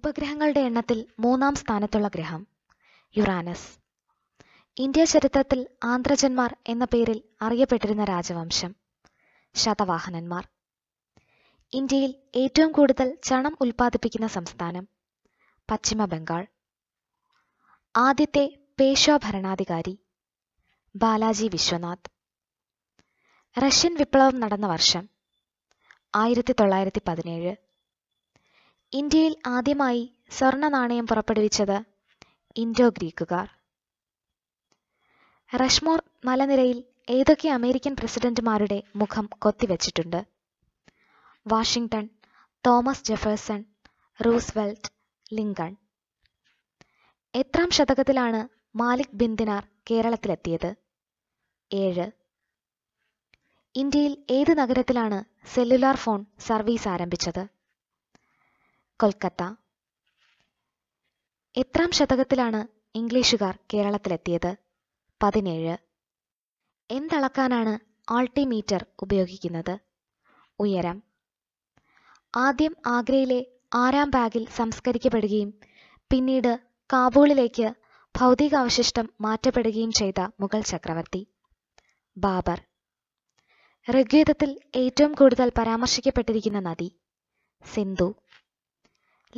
ഉപഗ്രഹങ്ങളുടെ എണ്ണത്തിൽ മൂന്നാം സ്ഥാനത്തുള്ള ഗ്രഹം യുറാനസ് ഇന്ത്യ ചരിത്രത്തിൽ ആന്ധ്രജന്മാർ എന്ന പേരിൽ അറിയപ്പെട്ടിരുന്ന രാജവംശം ശതവാഹനന്മാർ ഇന്ത്യയിൽ ഏറ്റവും കൂടുതൽ ചണം ഉൽപ്പാദിപ്പിക്കുന്ന സംസ്ഥാനം പശ്ചിമ ബംഗാൾ ആദ്യത്തെ പേശോ ഭരണാധികാരി ബാലാജി വിശ്വനാഥ് റഷ്യൻ വിപ്ലവം നടന്ന വർഷം ആയിരത്തി തൊള്ളായിരത്തി പതിനേഴ് ഇന്ത്യയിൽ ആദ്യമായി സ്വർണ നാണയം പുറപ്പെടുവിച്ചത് ഇൻഡോ ഗ്രീക്കുകാർ റഷ്മോർ മലനിരയിൽ ഏതൊക്കെ അമേരിക്കൻ പ്രസിഡന്റുമാരുടെ മുഖം കൊത്തിവെച്ചിട്ടുണ്ട് Washington Thomas Jefferson Roosevelt Lincoln എത്രാം ശതകത്തിലാണ് മാലിക് ബിന്ദിനാർ കേരളത്തിലെത്തിയത് ഏഴ് ഇന്ത്യയിൽ ഏത് നഗരത്തിലാണ് സെല്ലുലാർ ഫോൺ സർവീസ് ആരംഭിച്ചത് കൊൽക്കത്ത എത്രാം ശതകത്തിലാണ് ഇംഗ്ലീഷുകാർ കേരളത്തിലെത്തിയത് പതിനേഴ് എന്തളക്കാനാണ് ആൾട്ടിമീറ്റർ ഉപയോഗിക്കുന്നത് ഉയരം ആദ്യം ആഗ്രയിലെ ആരാം ബാഗിൽ സംസ്കരിക്കപ്പെടുകയും പിന്നീട് കാബൂളിലേക്ക് ഭൗതികാവശിഷ്ടം മാറ്റപ്പെടുകയും ചെയ്ത മുഗൾ ചക്രവർത്തി ബാബർ ഋഗ്വേദത്തിൽ ഏറ്റവും കൂടുതൽ പരാമർശിക്കപ്പെട്ടിരിക്കുന്ന നദി സിന്ധു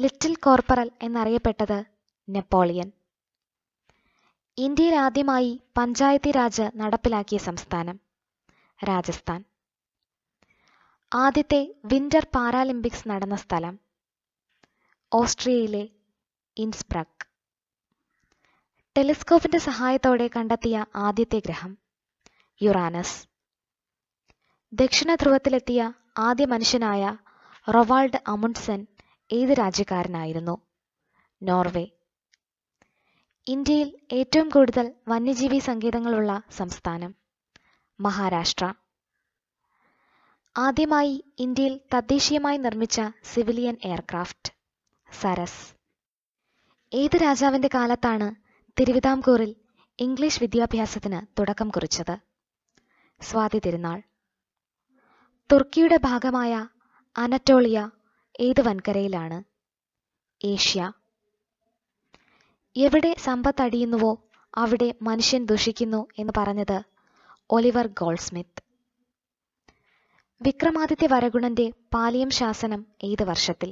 ലിറ്റിൽ കോർപ്പറൽ എന്നറിയപ്പെട്ടത് നെപ്പോളിയൻ ഇന്ത്യയിൽ ആദ്യമായി പഞ്ചായത്തി രാജ് നടപ്പിലാക്കിയ സംസ്ഥാനം രാജസ്ഥാൻ ആദ്യത്തെ വിന്റർ പാരാലിമ്പിക്സ് നടന്ന സ്ഥലം ഓസ്ട്രിയയിലെ ഇൻസ്പ്രക് ടെലിസ്കോപ്പിന്റെ സഹായത്തോടെ കണ്ടെത്തിയ ആദ്യത്തെ ഗ്രഹം യുറാനസ് ദക്ഷിണ ധ്രുവത്തിലെത്തിയ ആദ്യ മനുഷ്യനായ റൊവാൾഡ് അമുണ്ട്സൻ ഏത് രാജ്യക്കാരനായിരുന്നു നോർവേ ഇന്ത്യയിൽ ഏറ്റവും കൂടുതൽ വന്യജീവി സങ്കേതങ്ങളുള്ള സംസ്ഥാനം മഹാരാഷ്ട്ര ആദ്യമായി ഇന്ത്യയിൽ തദ്ദേശീയമായി നിർമ്മിച്ച സിവിലിയൻ എയർക്രാഫ്റ്റ് സരസ് ഏത് രാജാവിന്റെ കാലത്താണ് തിരുവിതാംകൂറിൽ ഇംഗ്ലീഷ് വിദ്യാഭ്യാസത്തിന് തുടക്കം കുറിച്ചത് സ്വാതി തിരുനാൾ തുർക്കിയുടെ ഭാഗമായ അനറ്റോളിയ ഏത് വൻകരയിലാണ് ഏഷ്യ എവിടെ സമ്പത്ത് അടിയുന്നുവോ അവിടെ മനുഷ്യൻ ദുഷിക്കുന്നു എന്ന് പറഞ്ഞത് ഒലിവർ ഗോൾസ്മിത്ത് വിക്രമാദിത്യ വരഗുണന്റെ പാലിയം ശാസനം ഏത് വർഷത്തിൽ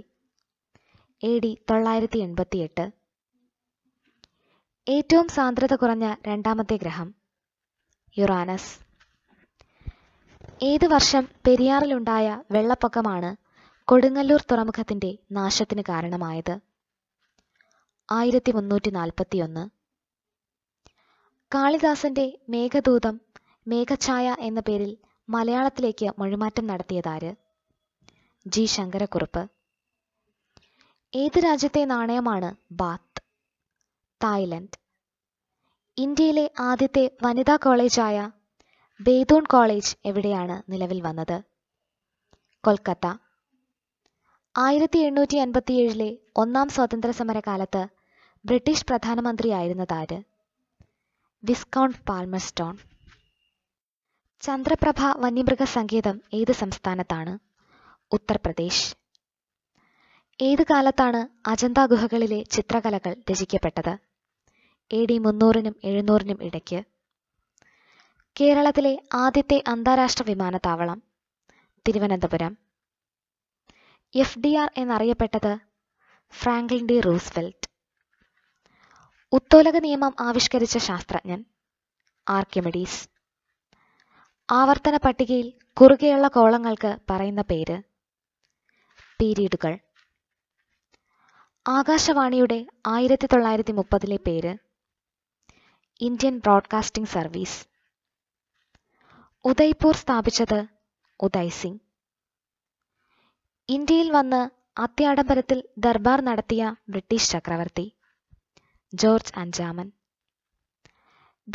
എ ഡി തൊള്ളായിരത്തി എൺപത്തിയെട്ട് ഏറ്റവും സാന്ദ്രത കുറഞ്ഞ രണ്ടാമത്തെ ഗ്രഹം യുറാനസ് ഏത് വർഷം പെരിയാറിലുണ്ടായ വെള്ളപ്പൊക്കമാണ് കൊടുങ്ങല്ലൂർ തുറമുഖത്തിന്റെ നാശത്തിന് കാരണമായത് ആയിരത്തി മുന്നൂറ്റി നാൽപ്പത്തിയൊന്ന് കാളിദാസന്റെ മേഘദൂതം മേഘഛായ എന്ന പേരിൽ മലയാളത്തിലേക്ക് മൊഴിമാറ്റം നടത്തിയതാര് ജി ശങ്കരക്കുറുപ്പ് ഏത് രാജ്യത്തെ നാണയമാണ് ബാത്ത് തായ്ലൻഡ് ഇന്ത്യയിലെ ആദ്യത്തെ വനിതാ കോളേജായ ബേതൂൺ കോളേജ് എവിടെയാണ് നിലവിൽ വന്നത് കൊൽക്കത്ത ആയിരത്തി എണ്ണൂറ്റി അൻപത്തിയേഴിലെ ഒന്നാം സ്വാതന്ത്ര്യ സമരകാലത്ത് ബ്രിട്ടീഷ് പ്രധാനമന്ത്രിയായിരുന്നത് ആര് വിസ്കൗണ്ട് പാൽമസ്റ്റോൺ ചന്ദ്രപ്രഭ വന്യമൃഗ സങ്കേതം ഏത് സംസ്ഥാനത്താണ് ഉത്തർപ്രദേശ് ഏത് കാലത്താണ് അജന്ത ഗുഹകളിലെ ചിത്രകലകൾ രചിക്കപ്പെട്ടത് എ ഡി മുന്നൂറിനും എഴുന്നൂറിനും ഇടയ്ക്ക് കേരളത്തിലെ ആദ്യത്തെ അന്താരാഷ്ട്ര വിമാനത്താവളം Thiruvananthapuram F D R എന്നറിയപ്പെട്ടത് Franklin D Roosevelt ഉത്തോലക നിയമം ആവിഷ്കരിച്ച ശാസ്ത്രജ്ഞൻ ആർക്കിമിഡീസ് ആവർത്തന പട്ടികയിൽ കുറുകെയുള്ള കോളങ്ങൾക്ക് പറയുന്ന പേര് പീരീഡുകൾ ആകാശവാണിയുടെ ആയിരത്തി തൊള്ളായിരത്തി മുപ്പതിലെ പേര് ഇന്ത്യൻ ബ്രോഡ്കാസ്റ്റിംഗ് സർവീസ് ഉദയ്പൂർ സ്ഥാപിച്ചത് ഉദയ് സിംഗ് ഇന്ത്യയിൽ വന്ന് അത്യാഡംബരത്തിൽ ദർബാർ നടത്തിയ ബ്രിട്ടീഷ് ചക്രവർത്തി ജോർജ് അഞ്ചാമൻ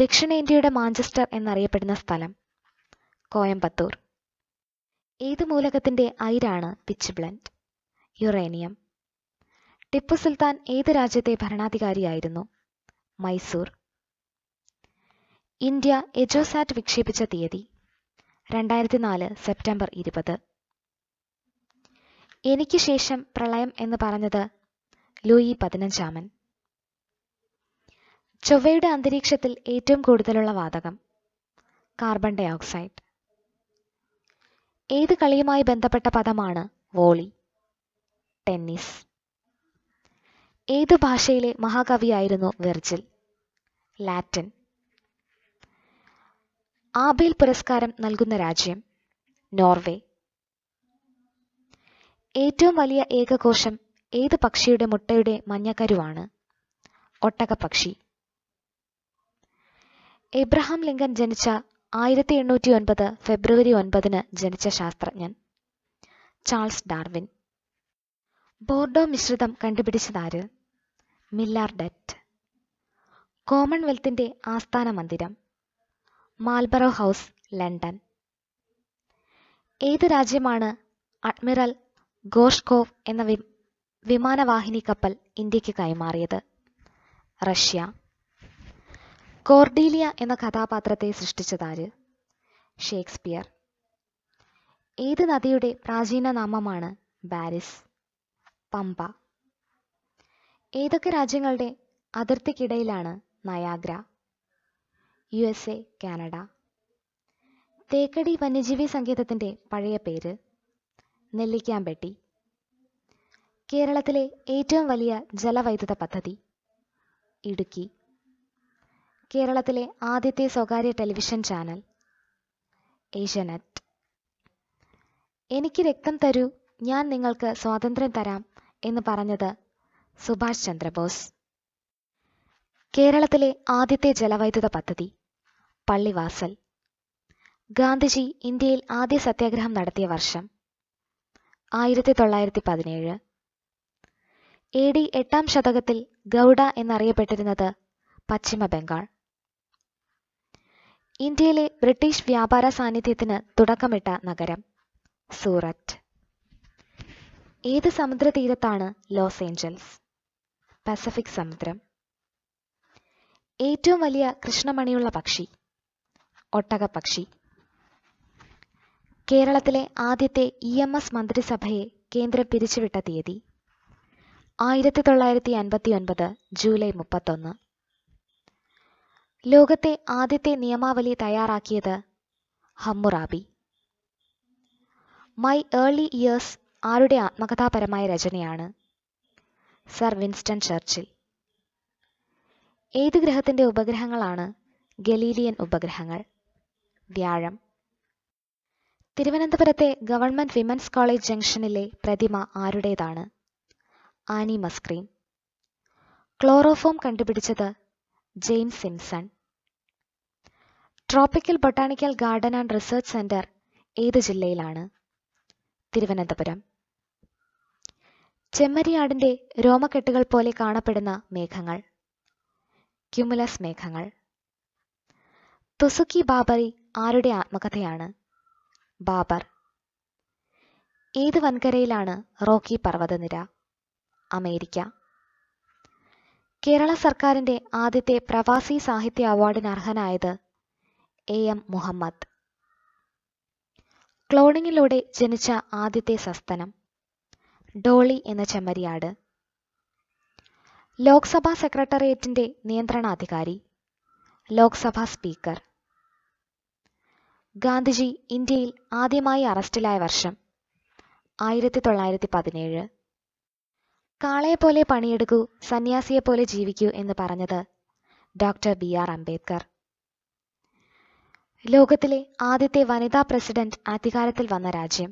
ദക്ഷിണേന്ത്യയുടെ മാഞ്ചസ്റ്റർ എന്നറിയപ്പെടുന്ന സ്ഥലം കോയമ്പത്തൂർ ഏത് മൂലകത്തിന്റെ അയിരാണ് pitchblende uranium Tipu Sultan ഏത് രാജ്യത്തെ ഭരണാധികാരിയായിരുന്നു മൈസൂർ ഇന്ത്യ എജോസാറ്റ് വിക്ഷേപിച്ച തീയതി രണ്ടായിരത്തി നാല് സെപ്റ്റംബർ ഇരുപത് എനിക്ക് ശേഷം പ്രളയം എന്ന് പറഞ്ഞത് ലൂയി പതിനഞ്ചാമൻ ചൊവ്വയുടെ അന്തരീക്ഷത്തിൽ ഏറ്റവും കൂടുതലുള്ള വാതകം കാർബൺ ഡൈ ഓക്സൈഡ് ഏത് കളിയുമായി ബന്ധപ്പെട്ട പദമാണ് വോളി ടെന്നീസ് ഏത് ഭാഷയിലെ മഹാകവിയായിരുന്നു വെർജിൽ ലാറ്റിൻ ആബേൽ പുരസ്കാരം നൽകുന്ന രാജ്യം നോർവേ ഏറ്റവും വലിയ ഏകകോശം ഏത് പക്ഷിയുടെ മുട്ടയുടെ മഞ്ഞക്കരുവാണ് ഒട്ടകപ്പക്ഷി എബ്രഹാം ലിങ്കൻ ജനിച്ച ആയിരത്തി എണ്ണൂറ്റി ഒൻപത് ഫെബ്രുവരി ഒൻപതിന് ജനിച്ച ശാസ്ത്രജ്ഞൻ ചാൾസ് ഡാർവിൻ ബോർഡോ മിശ്രിതം കണ്ടുപിടിച്ചതാര് മില്ലാർഡറ്റ് കോമൺവെൽത്തിന്റെ ആസ്ഥാന മന്ദിരം മാൽബറോ ഹൗസ് ലണ്ടൻ ഏത് രാജ്യമാണ് അഡ്മിറൽ ഗോഷ്കോവ് എന്ന വിമാനവാഹിനി കപ്പൽ ഇന്ത്യക്ക് കൈമാറിയത് റഷ്യ കോർഡീലിയ എന്ന കഥാപാത്രത്തെ സൃഷ്ടിച്ചതാര് ഷേക്സ്പിയർ ഏത് നദിയുടെ പ്രാചീന നാമമാണ് ബാരിസ് പമ്പ ഏതൊക്കെ രാജ്യങ്ങളുടെ അതിർത്തിക്കിടയിലാണ് Niagara U S A Canada Thekkady വന്യജീവി സങ്കേതത്തിൻ്റെ പഴയ പേര് നെല്ലിക്കാമ്പെട്ടി കേരളത്തിലെ ഏറ്റവും വലിയ ജലവൈദ്യുത പദ്ധതി ഇടുക്കി കേരളത്തിലെ ആദ്യത്തെ സ്വകാര്യ ടെലിവിഷൻ ചാനൽ ഏഷ്യാനെറ്റ് എനിക്ക് രക്തം തരൂ ഞാൻ നിങ്ങൾക്ക് സ്വാതന്ത്ര്യം തരാം എന്ന് പറഞ്ഞത് സുഭാഷ് ചന്ദ്രബോസ് കേരളത്തിലെ ആദ്യത്തെ ജലവൈദ്യുത പദ്ധതി പള്ളിവാസൽ ഗാന്ധിജി ഇന്ത്യയിൽ ആദ്യ സത്യാഗ്രഹം നടത്തിയ വർഷം ആയിരത്തി തൊള്ളായിരത്തി പതിനേഴ് എ ഡി എട്ടാം ശതകത്തിൽ ഗൗഡ എന്നറിയപ്പെട്ടിരുന്നത് പശ്ചിമ ബംഗാൾ ഇന്ത്യയിലെ ബ്രിട്ടീഷ് വ്യാപാര സാന്നിധ്യത്തിന് തുടക്കമിട്ട നഗരം സൂററ്റ് ഏത് സമുദ്രതീരത്താണ് ലോസ് ഏഞ്ചൽസ് പസഫിക് സമുദ്രം ഏറ്റവും വലിയ കൃഷ്ണമണിയുള്ള പക്ഷി ഒട്ടകപ്പക്ഷി കേരളത്തിലെ ആദ്യത്തെ ഇ എം എസ് മന്ത്രിസഭയെ കേന്ദ്രം പിരിച്ചുവിട്ട തീയതി ആയിരത്തി തൊള്ളായിരത്തി അൻപത്തി ഒൻപത് ജൂലൈ മുപ്പത്തൊന്ന് ലോകത്തെ ആദ്യത്തെ നിയമാവലി തയ്യാറാക്കിയത് ഹമ്മുറാബി മൈ ഏർലി ഇയേഴ്സ് ആരുടെ ആത്മകഥാപരമായ രചനയാണ് സർ വിൻസ്റ്റൺ ചർച്ചിൽ ഏത് ഗ്രഹത്തിൻ്റെ ഉപഗ്രഹങ്ങളാണ് ഗലീലിയൻ ഉപഗ്രഹങ്ങൾ വ്യാഴം തിരുവനന്തപുരത്തെ ഗവൺമെന്റ് വിമൻസ് കോളേജ് ജംഗ്ഷനിലെ പ്രതിമ ആരുടേതാണ് ആനി മസ്ക്രീൻ ക്ലോറോഫോം കണ്ടുപിടിച്ചത് James Simpson tropical botanical garden and research centre ഏത് ജില്ലയിലാണ് തിരുവനന്തപുരം ചെമ്മരിയാടിന്റെ രോമക്കെട്ടുകൾ പോലെ കാണപ്പെടുന്ന മേഘങ്ങൾ ക്യുമുലസ് മേഘങ്ങൾ തുസുക്കി ബാബറി ആരുടെ ആത്മകഥയാണ് ബാബർ ഏത് വൻകരയിലാണ് റോക്കി പർവ്വതനിര അമേരിക്ക കേരള സർക്കാരിന്റെ ആദ്യത്തെ പ്രവാസി സാഹിത്യ അവാർഡിന് അർഹനായത് എ എം മുഹമ്മദ് ക്ലോണിങ്ങിലൂടെ ജനിച്ച ആദ്യത്തെ സസ്തനം ഡോളി എന്ന ചെമ്മരിയാട് ലോക്സഭാ സെക്രട്ടേറിയറ്റിന്റെ നിയന്ത്രണാധികാരി ലോക്സഭാ സ്പീക്കർ ഗാന്ധിജി ഇന്ത്യയിൽ ആദ്യമായി അറസ്റ്റിലായ വർഷം ആയിരത്തി തൊള്ളായിരത്തി പതിനേഴ് കാളയെപ്പോലെ പണിയെടുക്കൂ സന്യാസിയെപ്പോലെ ജീവിക്കൂ എന്ന് പറഞ്ഞത് ഡോക്ടർ ബി ആർ അംബേദ്കർ ലോകത്തിലെ ആദ്യത്തെ വനിതാ പ്രസിഡന്റ് അധികാരത്തിൽ വന്ന രാജ്യം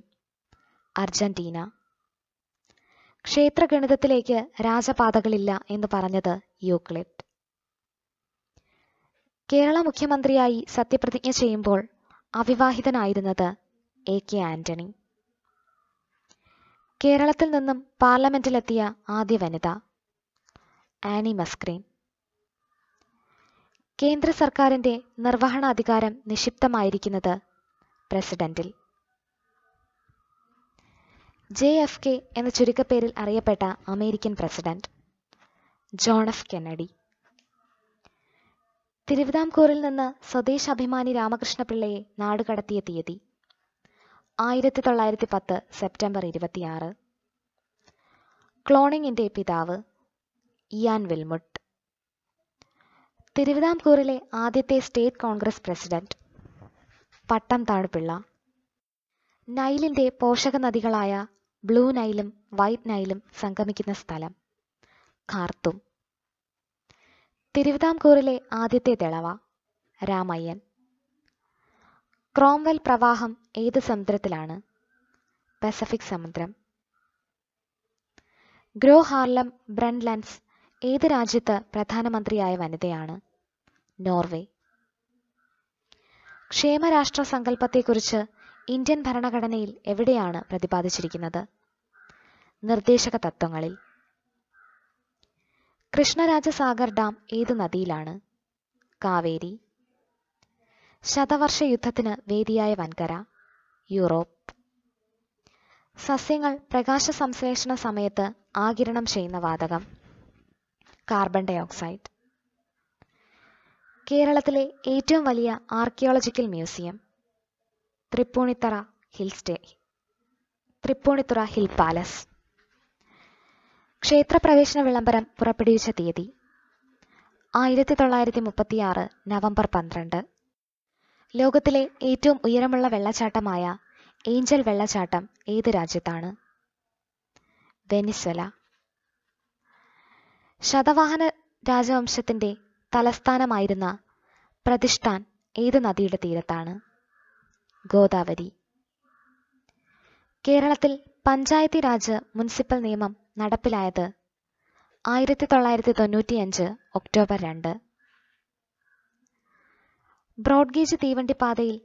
അർജന്റീന ക്ഷേത്രഗണിതത്തിലേക്ക് രാജപാതകളില്ല എന്ന് പറഞ്ഞത് യൂക്ലിഡ് കേരള മുഖ്യമന്ത്രിയായി സത്യപ്രതിജ്ഞ ചെയ്യുമ്പോൾ അവിവാഹിതനായിരുന്നത് എ കെ ആന്റണി കേരളത്തിൽ നിന്നും പാർലമെന്റിലെത്തിയ ആദ്യ വനിത ആനി മസ്ക്രീൻ കേന്ദ്ര സർക്കാരിന്റെ നിർവഹണാധികാരം നിക്ഷിപ്തമായിരിക്കുന്നത് പ്രസിഡന്റിൽ ജെ എഫ് കെ എന്ന ചുരുക്കപ്പേരിൽ അറിയപ്പെട്ട American president John F Kennedy തിരുവിതാംകൂറിൽ നിന്ന് സ്വദേശാഭിമാനി രാമകൃഷ്ണപിള്ളയെ നാടുകടത്തിയ തീയതി ആയിരത്തി തൊള്ളായിരത്തി പത്ത് സെപ്റ്റംബർ ഇരുപത്തിയാറ് ക്ലോണിങ്ങിന്റെ പിതാവ് ഇയാൻ വിൽമുട്ട് തിരുവിതാംകൂറിലെ ആദ്യത്തെ സ്റ്റേറ്റ് കോൺഗ്രസ് പ്രസിഡന്റ് പട്ടം താഴ്പിള്ള നൈലിന്റെ പോഷക നദികളായ ബ്ലൂ നൈലും വൈറ്റ് നൈലും സംഗമിക്കുന്ന സ്ഥലം ഖാർത്തും തിരുവിതാംകൂറിലെ ആദ്യത്തെ തെളവ രാമയ്യൻ ക്രോംവെൽ പ്രവാഹം ഏത് സമുദ്രത്തിലാണ് പസഫിക് സമുദ്രം ഗ്രോ ഹാർലം ബ്രൻലൻസ് ഏത് രാജ്യത്ത് പ്രധാനമന്ത്രിയായ വനിതയാണ് നോർവേ ക്ഷേമരാഷ്ട്ര സങ്കല്പത്തെക്കുറിച്ച് ഇന്ത്യൻ ഭരണഘടനയിൽ എവിടെയാണ് പ്രതിപാദിച്ചിരിക്കുന്നത് നിർദ്ദേശക തത്വങ്ങളിൽ കൃഷ്ണരാജസാഗർ ഡാം ഏതു നദിയിലാണ് കാവേരി ശതവർഷ യുദ്ധത്തിന് വേദിയായ വൻകര യൂറോപ്പ് സസ്യങ്ങൾ പ്രകാശ സംശ്ലേഷണ സമയത്ത് ആകിരണം ചെയ്യുന്ന വാതകം കാർബൺ ഡൈ ഓക്സൈഡ് കേരളത്തിലെ ഏറ്റവും വലിയ archaeological museum Tripunithura hill stay Tripunithura hill palace ക്ഷേത്രപ്രവേശന വിളംബരം പുറപ്പെടുവിച്ച തീയതി ആയിരത്തി തൊള്ളായിരത്തി മുപ്പത്തിയാറ് നവംബർ പന്ത്രണ്ട് ലോകത്തിലെ ഏറ്റവും ഉയരമുള്ള വെള്ളച്ചാട്ടമായ ഏഞ്ചൽ വെള്ളച്ചാട്ടം ഏത് രാജ്യത്താണ് വെനിസ്വല ശതവാഹന രാജവംശത്തിന്റെ തലസ്ഥാനമായിരുന്ന പ്രതിഷ്ഠാൻ ഏത് നദിയുടെ തീരത്താണ് ഗോദാവരി കേരളത്തിൽ പഞ്ചായത്തി രാജ് മുനിസിപ്പൽ നിയമം നടപ്പിലായത് ആയിരത്തി തൊള്ളായിരത്തി തൊണ്ണൂറ്റിയഞ്ച് ഒക്ടോബർ രണ്ട് ബ്രോഡ്ഗേജ് പാതയിൽ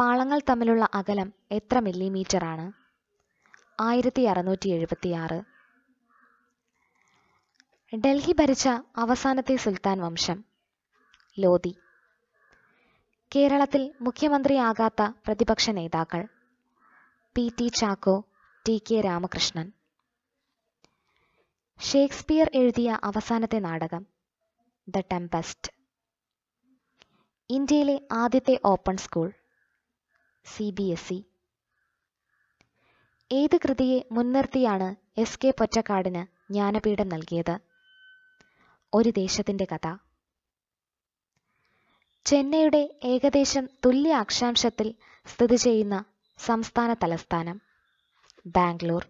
പാളങ്ങൾ തമ്മിലുള്ള അകലം എത്ര മില്ലിമീറ്ററാണ് ആയിരത്തി അറുന്നൂറ്റി എഴുപത്തിയാറ് ഡൽഹി ഭരിച്ച അവസാനത്തെ സുൽത്താൻ വംശം ലോദി കേരളത്തിൽ മുഖ്യമന്ത്രിയാകാത്ത പ്രതിപക്ഷ നേതാക്കൾ P T Chacko T K Ramakrishnan Shakespeare എഴുതിയ അവസാനത്തെ നാടകം ദ ടെമ്പസ്റ്റ് ഇന്ത്യയിലെ ആദ്യത്തെ open school C B S E ഏത് കൃതിയെ മുൻനിർത്തിയാണ് എസ് കെ പൊറ്റക്കാടിന് ജ്ഞാനപീഠം നൽകിയത് ഒരു ദേശത്തിൻ്റെ കഥ ചെന്നൈയുടെ ഏകദേശം തുല്യ അക്ഷാംശത്തിൽ സ്ഥിതി ചെയ്യുന്ന സംസ്ഥാന തലസ്ഥാനം ബാംഗ്ലൂർ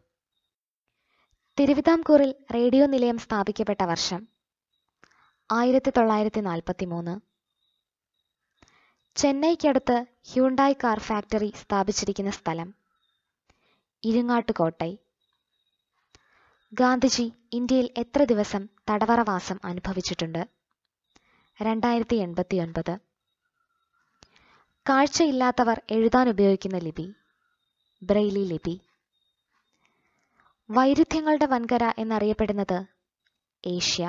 തിരുവിതാംകൂറിൽ റേഡിയോ നിലയം സ്ഥാപിക്കപ്പെട്ട വർഷം ആയിരത്തി തൊള്ളായിരത്തി നാൽപ്പത്തി മൂന്ന് ചെന്നൈക്കടുത്ത് ഹ്യൂണ്ടായ് കാർ ഫാക്ടറി സ്ഥാപിച്ചിരിക്കുന്ന സ്ഥലം ഇരുങ്ങാട്ടുകോട്ടൈ ഗാന്ധിജി ഇന്ത്യയിൽ എത്ര ദിവസം തടവറവാസം അനുഭവിച്ചിട്ടുണ്ട് രണ്ടായിരത്തി എൺപത്തി ഒൻപത് കാഴ്ചയില്ലാത്തവർ എഴുതാൻ ഉപയോഗിക്കുന്ന ലിപി ബ്രെയിലി ലിപി വൈരുദ്ധ്യങ്ങളുടെ വൻകര എന്നറിയപ്പെടുന്നത് ഏഷ്യ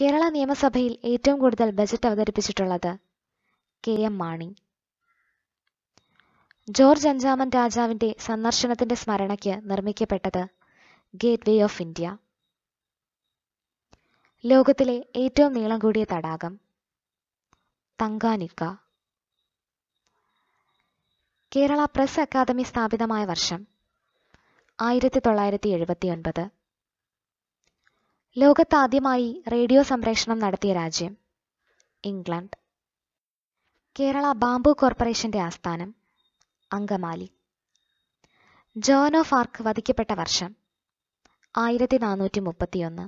കേരള നിയമസഭയിൽ ഏറ്റവും കൂടുതൽ ബജറ്റ് അവതരിപ്പിച്ചിട്ടുള്ളത് കെ എം മാണി ജോർജ് അഞ്ചാമൻ രാജാവിന്റെ സന്ദർശനത്തിന്റെ സ്മരണയ്ക്ക് നിർമ്മിക്കപ്പെട്ടത് ഗേറ്റ് വേ ഓഫ് ഇന്ത്യ ലോകത്തിലെ ഏറ്റവും നീളം കൂടിയ തടാകം തങ്കാനിക്ക കേരള പ്രസ് അക്കാദമി സ്ഥാപിതമായ വർഷം ആയിരത്തി തൊള്ളായിരത്തി എഴുപത്തി ഒൻപത് ലോകത്താദ്യമായി റേഡിയോ സംപ്രേഷണം നടത്തിയ രാജ്യം ഇംഗ്ലണ്ട് കേരള ബാംബു കോർപ്പറേഷന്റെ ആസ്ഥാനം അങ്കമാലി ജോൺ ഓഫ് ആർക്ക് വധിക്കപ്പെട്ട വർഷം ആയിരത്തി നാനൂറ്റി മുപ്പത്തിയൊന്ന്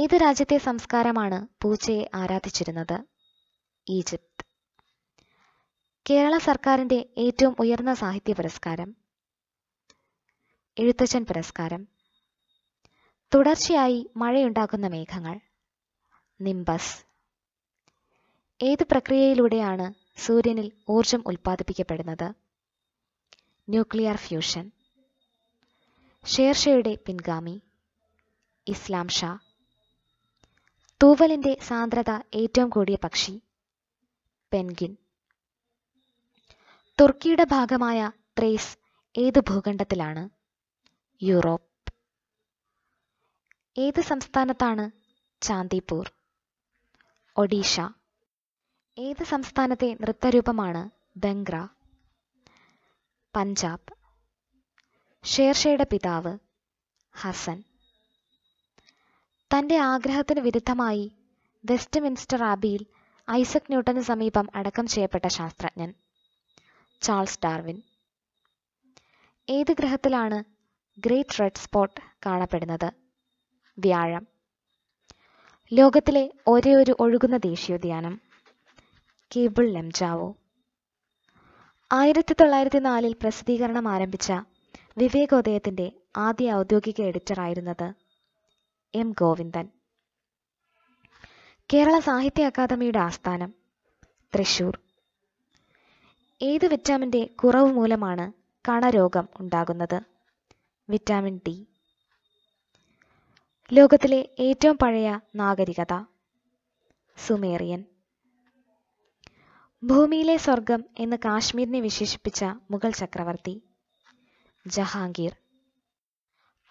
ഏത് രാജ്യത്തെ സംസ്കാരമാണ് പൂച്ചയെ ആരാധിച്ചിരുന്നത് ഈജിപ്ത് കേരള സർക്കാരിന്റെ ഏറ്റവും ഉയർന്ന സാഹിത്യ പുരസ്കാരം എഴുത്തച്ഛൻ പുരസ്കാരം തുടർച്ചയായി മഴയുണ്ടാക്കുന്ന മേഘങ്ങൾ നിംബസ് ഏത് പ്രക്രിയയിലൂടെയാണ് സൂര്യനിൽ ഊർജം ഉൽപ്പാദിപ്പിക്കപ്പെടുന്നത് ന്യൂക്ലിയർ ഫ്യൂഷൻ ഷേർഷയുടെ പിൻഗാമി ഇസ്ലാം ഷാ തൂവലിന്റെ സാന്ദ്രത ഏറ്റവും കൂടിയ പക്ഷി പെൻഗിൻ തുർക്കിയുടെ ഭാഗമായ ത്രേസ് ഏത് ഭൂഖണ്ഡത്തിലാണ് യൂറോപ്പ് ഏത് സംസ്ഥാനത്താണ് ചാന്ദിപൂർ ഒഡീഷ ഏത് സംസ്ഥാനത്തെ നൃത്തരൂപമാണ് ബംഗ്ര പഞ്ചാബ് ഷേർഷയുടെ പിതാവ് ഹസൻ തൻ്റെ ആഗ്രഹത്തിന് വിരുദ്ധമായി വെസ്റ്റ് മിൻസ്റ്റർ ആബിയിൽ ഐസക് ന്യൂട്ടന് സമീപം അടക്കം ചെയ്യപ്പെട്ട ശാസ്ത്രജ്ഞൻ ചാൾസ് ഡാർവിൻ ഏത് ഗ്രഹത്തിലാണ് ഗ്രേറ്റ് റെഡ് സ്പോട്ട് കാണപ്പെടുന്നത് വ്യാഴം ലോകത്തിലെ ഒരേയൊരു ഒഴുകുന്ന ദേശീയോദ്യാനം കേബിൾ ലംജാവോ ആയിരത്തി തൊള്ളായിരത്തി നാലിൽ പ്രസിദ്ധീകരണം ആരംഭിച്ച വിവേകോദയത്തിന്റെ ആദ്യ ഔദ്യോഗിക എഡിറ്റർ ആയിരുന്നത് എം ഗോവിന്ദൻ കേരള സാഹിത്യ അക്കാദമിയുടെ ആസ്ഥാനം തൃശൂർ ഏത് വിറ്റാമിന്റെ കുറവ് മൂലമാണ് കണരോഗം ഉണ്ടാകുന്നത് വിറ്റാമിൻ ഡി ലോകത്തിലെ ഏറ്റവും പഴയ നാഗരികത സുമേറിയൻ ഭൂമിയിലെ സ്വർഗം എന്ന് കാശ്മീരിനെ വിശേഷിപ്പിച്ച മുഗൾ ചക്രവർത്തി ജഹാംഗീർ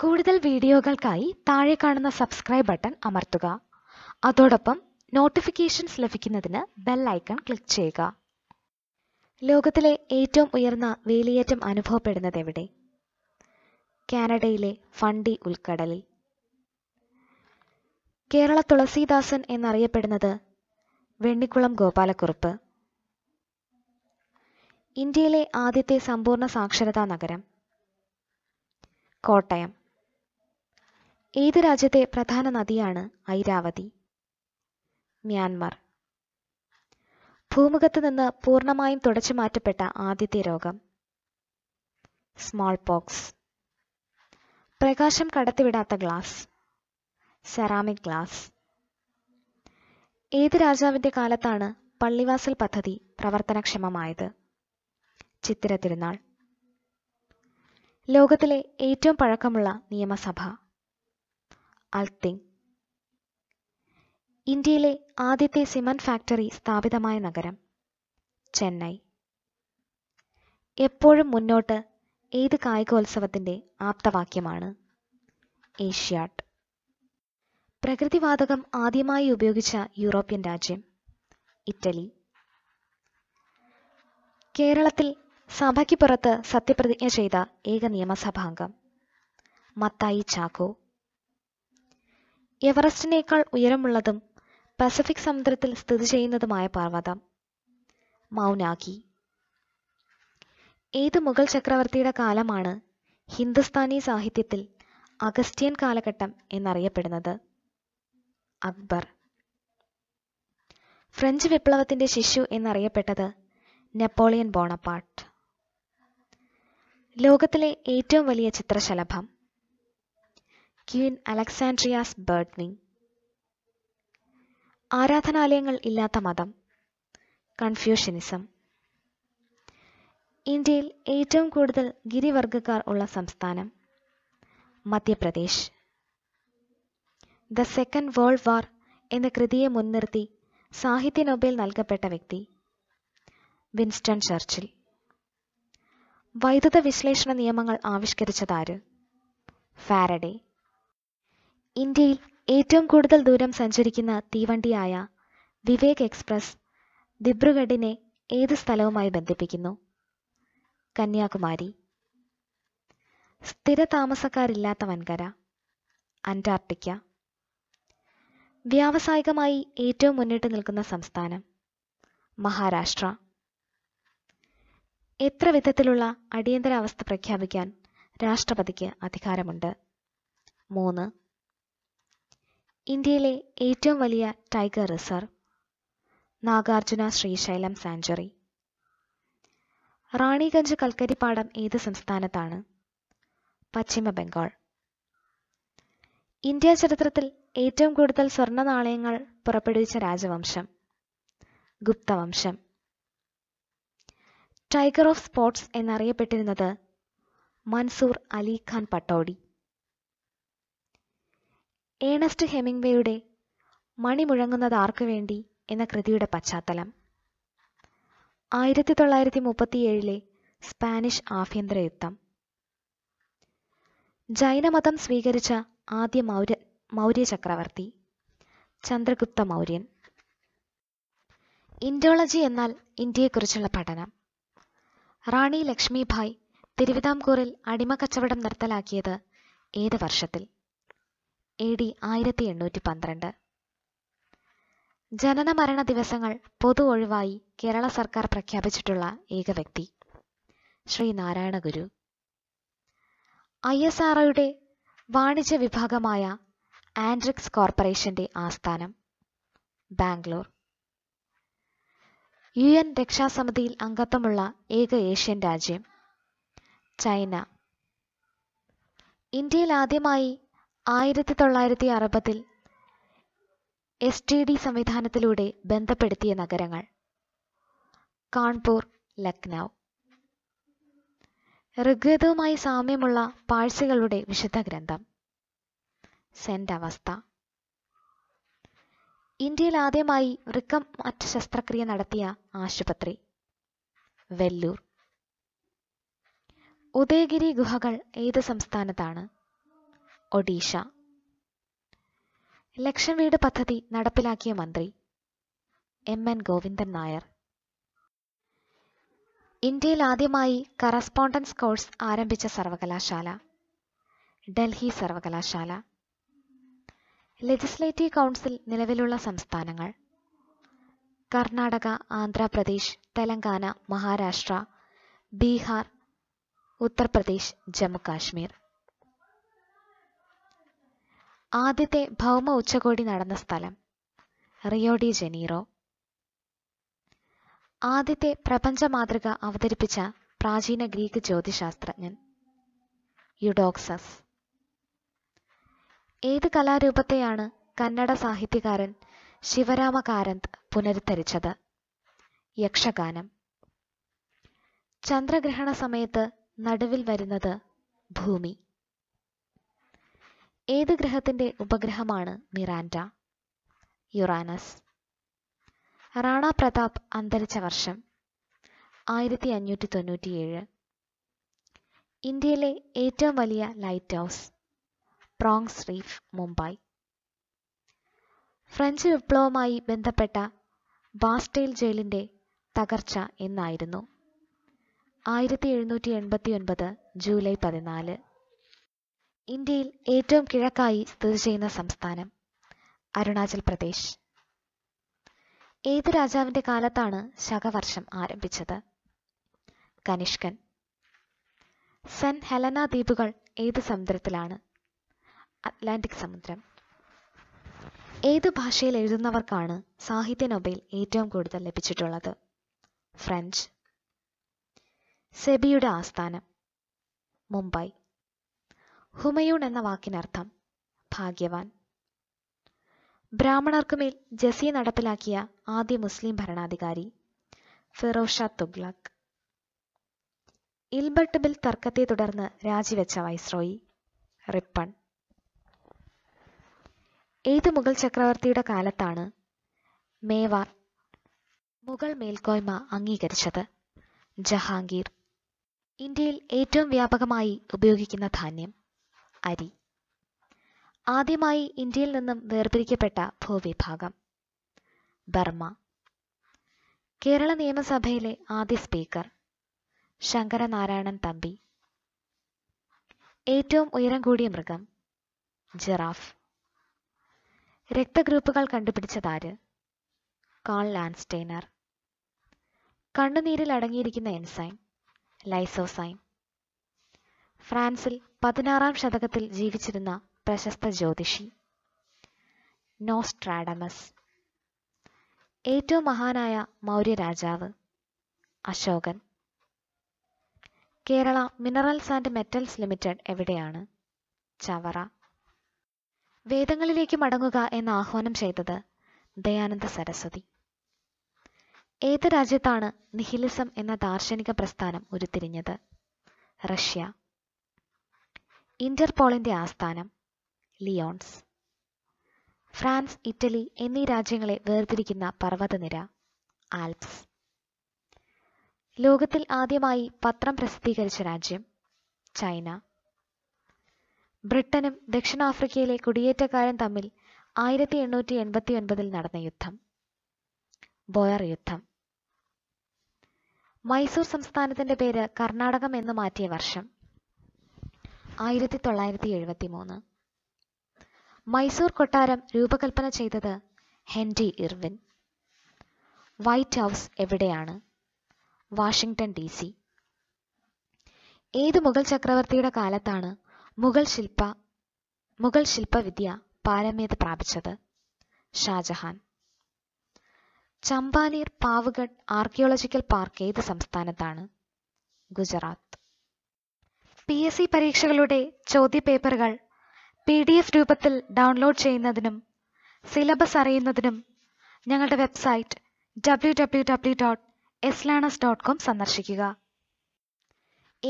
കൂടുതൽ വീഡിയോകൾക്കായി താഴെ കാണുന്ന സബ്സ്ക്രൈബ് ബട്ടൺ അമർത്തുക അതോടൊപ്പം നോട്ടിഫിക്കേഷൻസ് ലഭിക്കുന്നതിന് ബെൽ ഐക്കൺ ക്ലിക്ക് ചെയ്യുക ലോകത്തിലെ ഏറ്റവും ഉയർന്ന വേലിയേറ്റം അനുഭവപ്പെടുന്നത് എവിടെ കാനഡയിലെ ഫണ്ടി ഉൾക്കടലിൽ കേരള തുളസീദാസൻ എന്നറിയപ്പെടുന്നത് വെണ്ണിക്കുളം ഗോപാലക്കുറുപ്പ് ഇന്ത്യയിലെ ആദ്യത്തെ സമ്പൂർണ്ണ സാക്ഷരതാ നഗരം കോട്ടയം ഏത് രാജ്യത്തെ പ്രധാന നദിയാണ് ഐരാവതി മ്യാൻമർ ഭൂമുഖത്ത് നിന്ന് പൂർണ്ണമായും തുടച്ചു മാറ്റപ്പെട്ട ആദ്യത്തെ രോഗം സ്മോൾ പോക്സ് പ്രകാശം കടത്തിവിടാത്ത ഗ്ലാസ് സെറാമിക് ഗ്ലാസ് ഏത് രാജാവിന്റെ കാലത്താണ് പള്ളിവാസൽ പദ്ധതി പ്രവർത്തനക്ഷമമായത് ചിത്തിര തിരുനാൾ ലോകത്തിലെ ഏറ്റവും പഴക്കമുള്ള നിയമസഭ അൽത്തിങ് ഇന്ത്യയിലെ ആദ്യത്തെ സിമന്റ് ഫാക്ടറി സ്ഥാപിതമായ നഗരം ചെന്നൈ എപ്പോഴും മുന്നോട്ട് ഏത് കായികോത്സവത്തിന്റെ ആപ്തവാക്യമാണ് ഏഷ്യാഡ് പ്രകൃതിവാതകം ആദ്യമായി ഉപയോഗിച്ച യൂറോപ്യൻ രാജ്യം ഇറ്റലി കേരളത്തിൽ സഭയ്ക്ക് പുറത്ത് സത്യപ്രതിജ്ഞ ചെയ്ത ഏക നിയമസഭാംഗം മത്തായി ചാക്കോ എവറസ്റ്റിനേക്കാൾ ഉയരമുള്ളതും പസഫിക് സമുദ്രത്തിൽ സ്ഥിതി ചെയ്യുന്നതുമായ പർവ്വതം മൗനാഗി ഏത് മുഗൾ ചക്രവർത്തിയുടെ കാലമാണ് ഹിന്ദുസ്ഥാനി സാഹിത്യത്തിൽ അഗസ്റ്റ്യൻ കാലഘട്ടം എന്നറിയപ്പെടുന്നത് അക്ബർ ഫ്രഞ്ച് വിപ്ലവത്തിന്റെ ശിശു എന്നറിയപ്പെട്ടത് നെപ്പോളിയൻ ബോണപ്പാട്ട് ലോകത്തിലെ ഏറ്റവും വലിയ ചിത്രശലഭം ക്വീൻ അലക്സാൻഡ്രിയാസ് ബേർഡ്നിങ് ആരാധനാലയങ്ങൾ ഇല്ലാത്ത മതം കൺഫ്യൂഷനിസം ഇന്ത്യയിൽ ഏറ്റവും കൂടുതൽ ഗിരിവർഗക്കാർ ഉള്ള സംസ്ഥാനം Madhya Pradesh the second world war എന്ന കൃതിയെ മുൻനിർത്തി സാഹിത്യ നൊബേൽ നൽകപ്പെട്ട വ്യക്തി വിൻസ്റ്റൺ ചർച്ചിൽ വൈദ്യുത വിശ്ലേഷണ നിയമങ്ങൾ ആവിഷ്കരിച്ചതാര് ഫാരഡേ ഇന്ത്യയിൽ ഏറ്റവും കൂടുതൽ ദൂരം സഞ്ചരിക്കുന്ന തീവണ്ടിയായ വിവേക് എക്സ്പ്രസ് ദിബ്രുഗഡിനെ ഏത് സ്ഥലവുമായി ബന്ധിപ്പിക്കുന്നു കന്യാകുമാരി സ്ഥിര താമസക്കാരില്ലാത്ത വൻകര അന്റാർട്ടിക്ക വ്യാവസായികമായി ഏറ്റവും മുന്നിട്ട് നിൽക്കുന്ന സംസ്ഥാനം മഹാരാഷ്ട്ര എത്ര വിധത്തിലുള്ള അടിയന്തരാവസ്ഥ പ്രഖ്യാപിക്കാൻ രാഷ്ട്രപതിക്ക് അധികാരമുണ്ട് മൂന്ന് ഇന്ത്യയിലെ ഏറ്റവും വലിയ tiger reserve Nagarjuna Srisailam sanctuary Raniganj കൽക്കരിപ്പാടം ഏത് സംസ്ഥാനത്താണ് പശ്ചിമ ബംഗാൾ ഇന്ത്യ ചരിത്രത്തിൽ ഏറ്റവും കൂടുതൽ സ്വർണ്ണ നാണയങ്ങൾ പുറപ്പെടുവിച്ച രാജവംശം ഗുപ്തവംശം ടൈഗർ ഓഫ് സ്പോർട്സ് എന്നറിയപ്പെട്ടിരുന്നത് മൻസൂർ അലി ഖാൻ പട്ടോടി ഏണസ്റ്റ് ഹെമിംഗ്വേയുടെ മണി മുഴങ്ങുന്നത് ആർക്കു വേണ്ടി എന്ന കൃതിയുടെ പശ്ചാത്തലം ആയിരത്തി തൊള്ളായിരത്തി മുപ്പത്തിയേഴിലെ സ്പാനിഷ് ആഭ്യന്തര യുദ്ധം ജൈനമതം സ്വീകരിച്ച ആദ്യ മൗര്യ മൗര്യ ചക്രവർത്തി ചന്ദ്രഗുപ്ത മൗര്യൻ ഇൻഡോളജി എന്നാൽ ഇന്ത്യയെക്കുറിച്ചുള്ള പഠനം റാണി ലക്ഷ്മിഭായ് തിരുവിതാംകൂറിൽ അടിമ കച്ചവടം നിർത്തലാക്കിയത് ഏത് വർഷത്തിൽ എ ഡി ആയിരത്തി എണ്ണൂറ്റി പന്ത്രണ്ട് ജനനമരണ ദിവസങ്ങൾ പൊതു ഒഴിവായി കേരള സർക്കാർ പ്രഖ്യാപിച്ചിട്ടുള്ള ഏക വ്യക്തി Sree Narayana Guru I S R വാണിജ്യ വിഭാഗമായ ആൻഡ്രിക്സ് കോർപ്പറേഷന്റെ ആസ്ഥാനം ബാംഗ്ലൂർ യു എൻ രക്ഷാസമിതിയിൽ അംഗത്വമുള്ള ഏക ഏഷ്യൻ രാജ്യം ചൈന ഇന്ത്യയിൽ ആദ്യമായി ആയിരത്തി തൊള്ളായിരത്തി അറുപതിൽ എസ് ടി ഡി സംവിധാനത്തിലൂടെ ബന്ധപ്പെടുത്തിയ നഗരങ്ങൾ കാൺപൂർ ലക്നൗ ഋഗ്വേദവുമായി സാമ്യമുള്ള പാഴ്സികളുടെ വിശുദ്ധ ഗ്രന്ഥം സെൻ്റ് അവസ്ഥ ഇന്ത്യയിൽ ആദ്യമായി വൃക്കം മറ്റ് ശസ്ത്രക്രിയ നടത്തിയ ആശുപത്രി വെല്ലൂർ ഉദയഗിരി ഗുഹകൾ ഏത് സംസ്ഥാനത്താണ് ഒഡീഷ ലക്ഷം വീട് പദ്ധതി നടപ്പിലാക്കിയ മന്ത്രി എം എൻ ഗോവിന്ദൻ നായർ ഇന്ത്യയിൽ ആദ്യമായി കറസ്പോണ്ടൻസ് കോഴ്സ് ആരംഭിച്ച സർവകലാശാല ഡൽഹി സർവകലാശാല ലെജിസ്ലേറ്റീവ് കൗൺസിൽ നിലവിലുള്ള സംസ്ഥാനങ്ങൾ കർണാടക ആന്ധ്രാപ്രദേശ് തെലങ്കാന മഹാരാഷ്ട്ര ബീഹാർ ഉത്തർപ്രദേശ് ജമ്മുകാശ്മീർ കാശ്മീർ ആദ്യത്തെ ഭൗമ ഉച്ചകോടി നടന്ന സ്ഥലം റിയോ ഡി ജനീറോ ആദ്യത്തെ പ്രപഞ്ച മാതൃക അവതരിപ്പിച്ച പ്രാചീന ഗ്രീക്ക് ജ്യോതിശാസ്ത്രജ്ഞൻ യുഡോക്സസ് ഏത് കലാരൂപത്തെയാണ് കന്നഡ സാഹിത്യകാരൻ ശിവരാമ കാരന്ത് പുനരുദ്ധരിച്ചത് യക്ഷഗാനം ചന്ദ്രഗ്രഹണ സമയത്ത് നടുവിൽ വരുന്നത് ഭൂമി ഏത് ഗ്രഹത്തിന്റെ ഉപഗ്രഹമാണ് മിറാൻഡ യുറാനസ് റാണ പ്രതാപ് അന്തരിച്ച വർഷം ആയിരത്തി അഞ്ഞൂറ്റി തൊണ്ണൂറ്റിയേഴ് ഇന്ത്യയിലെ ഏറ്റവും വലിയ lighthouse Prongs reef Mumbai French വിപ്ലവവുമായി ബന്ധപ്പെട്ട ബാസ്റ്റൈൽ ജയിലിന്റെ തകർച്ച എന്നായിരുന്നു ആയിരത്തി എഴുന്നൂറ്റി എൺപത്തി ഒൻപത് ജൂലൈ പതിനാല് ഇന്ത്യയിൽ ഏറ്റവും കിഴക്കായി സ്ഥിതി ചെയ്യുന്ന സംസ്ഥാനം അരുണാചൽ പ്രദേശ് ഏത് രാജാവിന്റെ കാലത്താണ് ശകവർഷം ആരംഭിച്ചത് കനിഷ്കൻ സെൻ ഹെലന ദ്വീപുകൾ ഏത് സമുദ്രത്തിലാണ് അറ്റ്ലാന്റിക് സമുദ്രം ഏത് ഭാഷയിൽ എഴുതുന്നവർക്കാണ് സാഹിത്യ നൊബേൽ ഏറ്റവും കൂടുതൽ ലഭിച്ചിട്ടുള്ളത് ഫ്രഞ്ച് സെബിയുടെ ആസ്ഥാനം മുംബൈ ഹുമയൂൺ എന്ന വാക്കിനർത്ഥം ഭാഗ്യവാൻ ബ്രാഹ്മണർക്കുമേൽ ജസി നടപ്പിലാക്കിയ ആദ്യ മുസ്ലിം ഭരണാധികാരി ഫിറോഷ തുഗ്ലക് ഇൽബർട്ട് ബിൽ തർക്കത്തെ തുടർന്ന് രാജിവെച്ച വൈസ്രോയി റിപ്പൺ ഏത് മുഗൾ ചക്രവർത്തിയുടെ കാലത്താണ് മേവാർ മുഗൾ മേൽക്കോയ്മ അംഗീകരിച്ചത് ജഹാംഗീർ ഇന്ത്യയിൽ ഏറ്റവും വ്യാപകമായി ഉപയോഗിക്കുന്ന ധാന്യം അരി ആദ്യമായി ഇന്ത്യയിൽ നിന്നും വേർതിരിക്കപ്പെട്ട ഭൂവിഭാഗം ബർമ്മ കേരള നിയമസഭയിലെ ആദ്യ സ്പീക്കർ ശങ്കരനാരായണൻ തമ്പി ഏറ്റവും ഉയരം കൂടിയ മൃഗം ജിറാഫ് രക്തഗ്രൂപ്പുകൾ കണ്ടുപിടിച്ചതാര് കാൾ ലാൻസ്റ്റൈനർ കണ്ണുനീരിൽ അടങ്ങിയിരിക്കുന്ന എൻസൈം ലൈസോസൈം ഫ്രാൻസിൽ പതിനാറാം ശതകത്തിൽ ജീവിച്ചിരുന്ന പ്രശസ്ത ജ്യോതിഷി നോസ്ട്രാഡമസ് ഏറ്റവും മഹാനായ മൗര്യ രാജാവ് അശോകൻ Kerala minerals and metals limited എവിടെയാണ് ചവറ വേദങ്ങളിലേക്ക് മടങ്ങുക എന്ന് ആഹ്വാനം ചെയ്തത് ദയാനന്ദ സരസ്വതി ഏത് രാജ്യത്താണ് നിഹിലിസം എന്ന ദാർശനിക പ്രസ്ഥാനം ഉരുത്തിരിഞ്ഞത് റഷ്യ ഇന്റർപോളിന്റെ ആസ്ഥാനം ലിയോൺസ് ഫ്രാൻസ് ഇറ്റലി എന്നീ രാജ്യങ്ങളെ വേർതിരിക്കുന്ന പർവ്വതനിര ആൽപ്സ് ലോകത്തിൽ ആദ്യമായി പത്രം പ്രസിദ്ധീകരിച്ച രാജ്യം ചൈന ബ്രിട്ടനും ദക്ഷിണാഫ്രിക്കയിലെ കുടിയേറ്റക്കാരൻ തമ്മിൽ ആയിരത്തി എണ്ണൂറ്റി എൺപത്തി ഒൻപതിൽ നടന്ന യുദ്ധം ബോയർ യുദ്ധം മൈസൂർ സംസ്ഥാനത്തിന്റെ പേര് കർണാടകം എന്ന് മാറ്റിയ വർഷം ആയിരത്തി തൊള്ളായിരത്തി എഴുപത്തി മൂന്ന് മൈസൂർ കൊട്ടാരം രൂപകൽപ്പന ചെയ്തത് ഹെൻറി ഇർവിൻ വൈറ്റ് ഹൗസ് എവിടെയാണ് വാഷിംഗ്ടൺ ഡി സി ഏത് മുഗൾ ചക്രവർത്തിയുടെ കാലത്താണ് മുഗൾ ശില്പ മുഗൾ ശില്പവിദ്യ പാരമ്യത പ്രാപിച്ചത് ഷാജഹാൻ ചമ്പാനീർ പാവഗഡ് ആർക്കിയോളജിക്കൽ പാർക്ക് ഏത് സംസ്ഥാനത്താണ് ഗുജറാത്ത് പി എസ് സി പരീക്ഷകളുടെ ചോദ്യപേപ്പറുകൾ പി ഡി എഫ് രൂപത്തിൽ ഡൗൺലോഡ് ചെയ്യുന്നതിനും സിലബസ് അറിയുന്നതിനും ഞങ്ങളുടെ website W W W dot ലാണസ് dot com സന്ദർശിക്കുക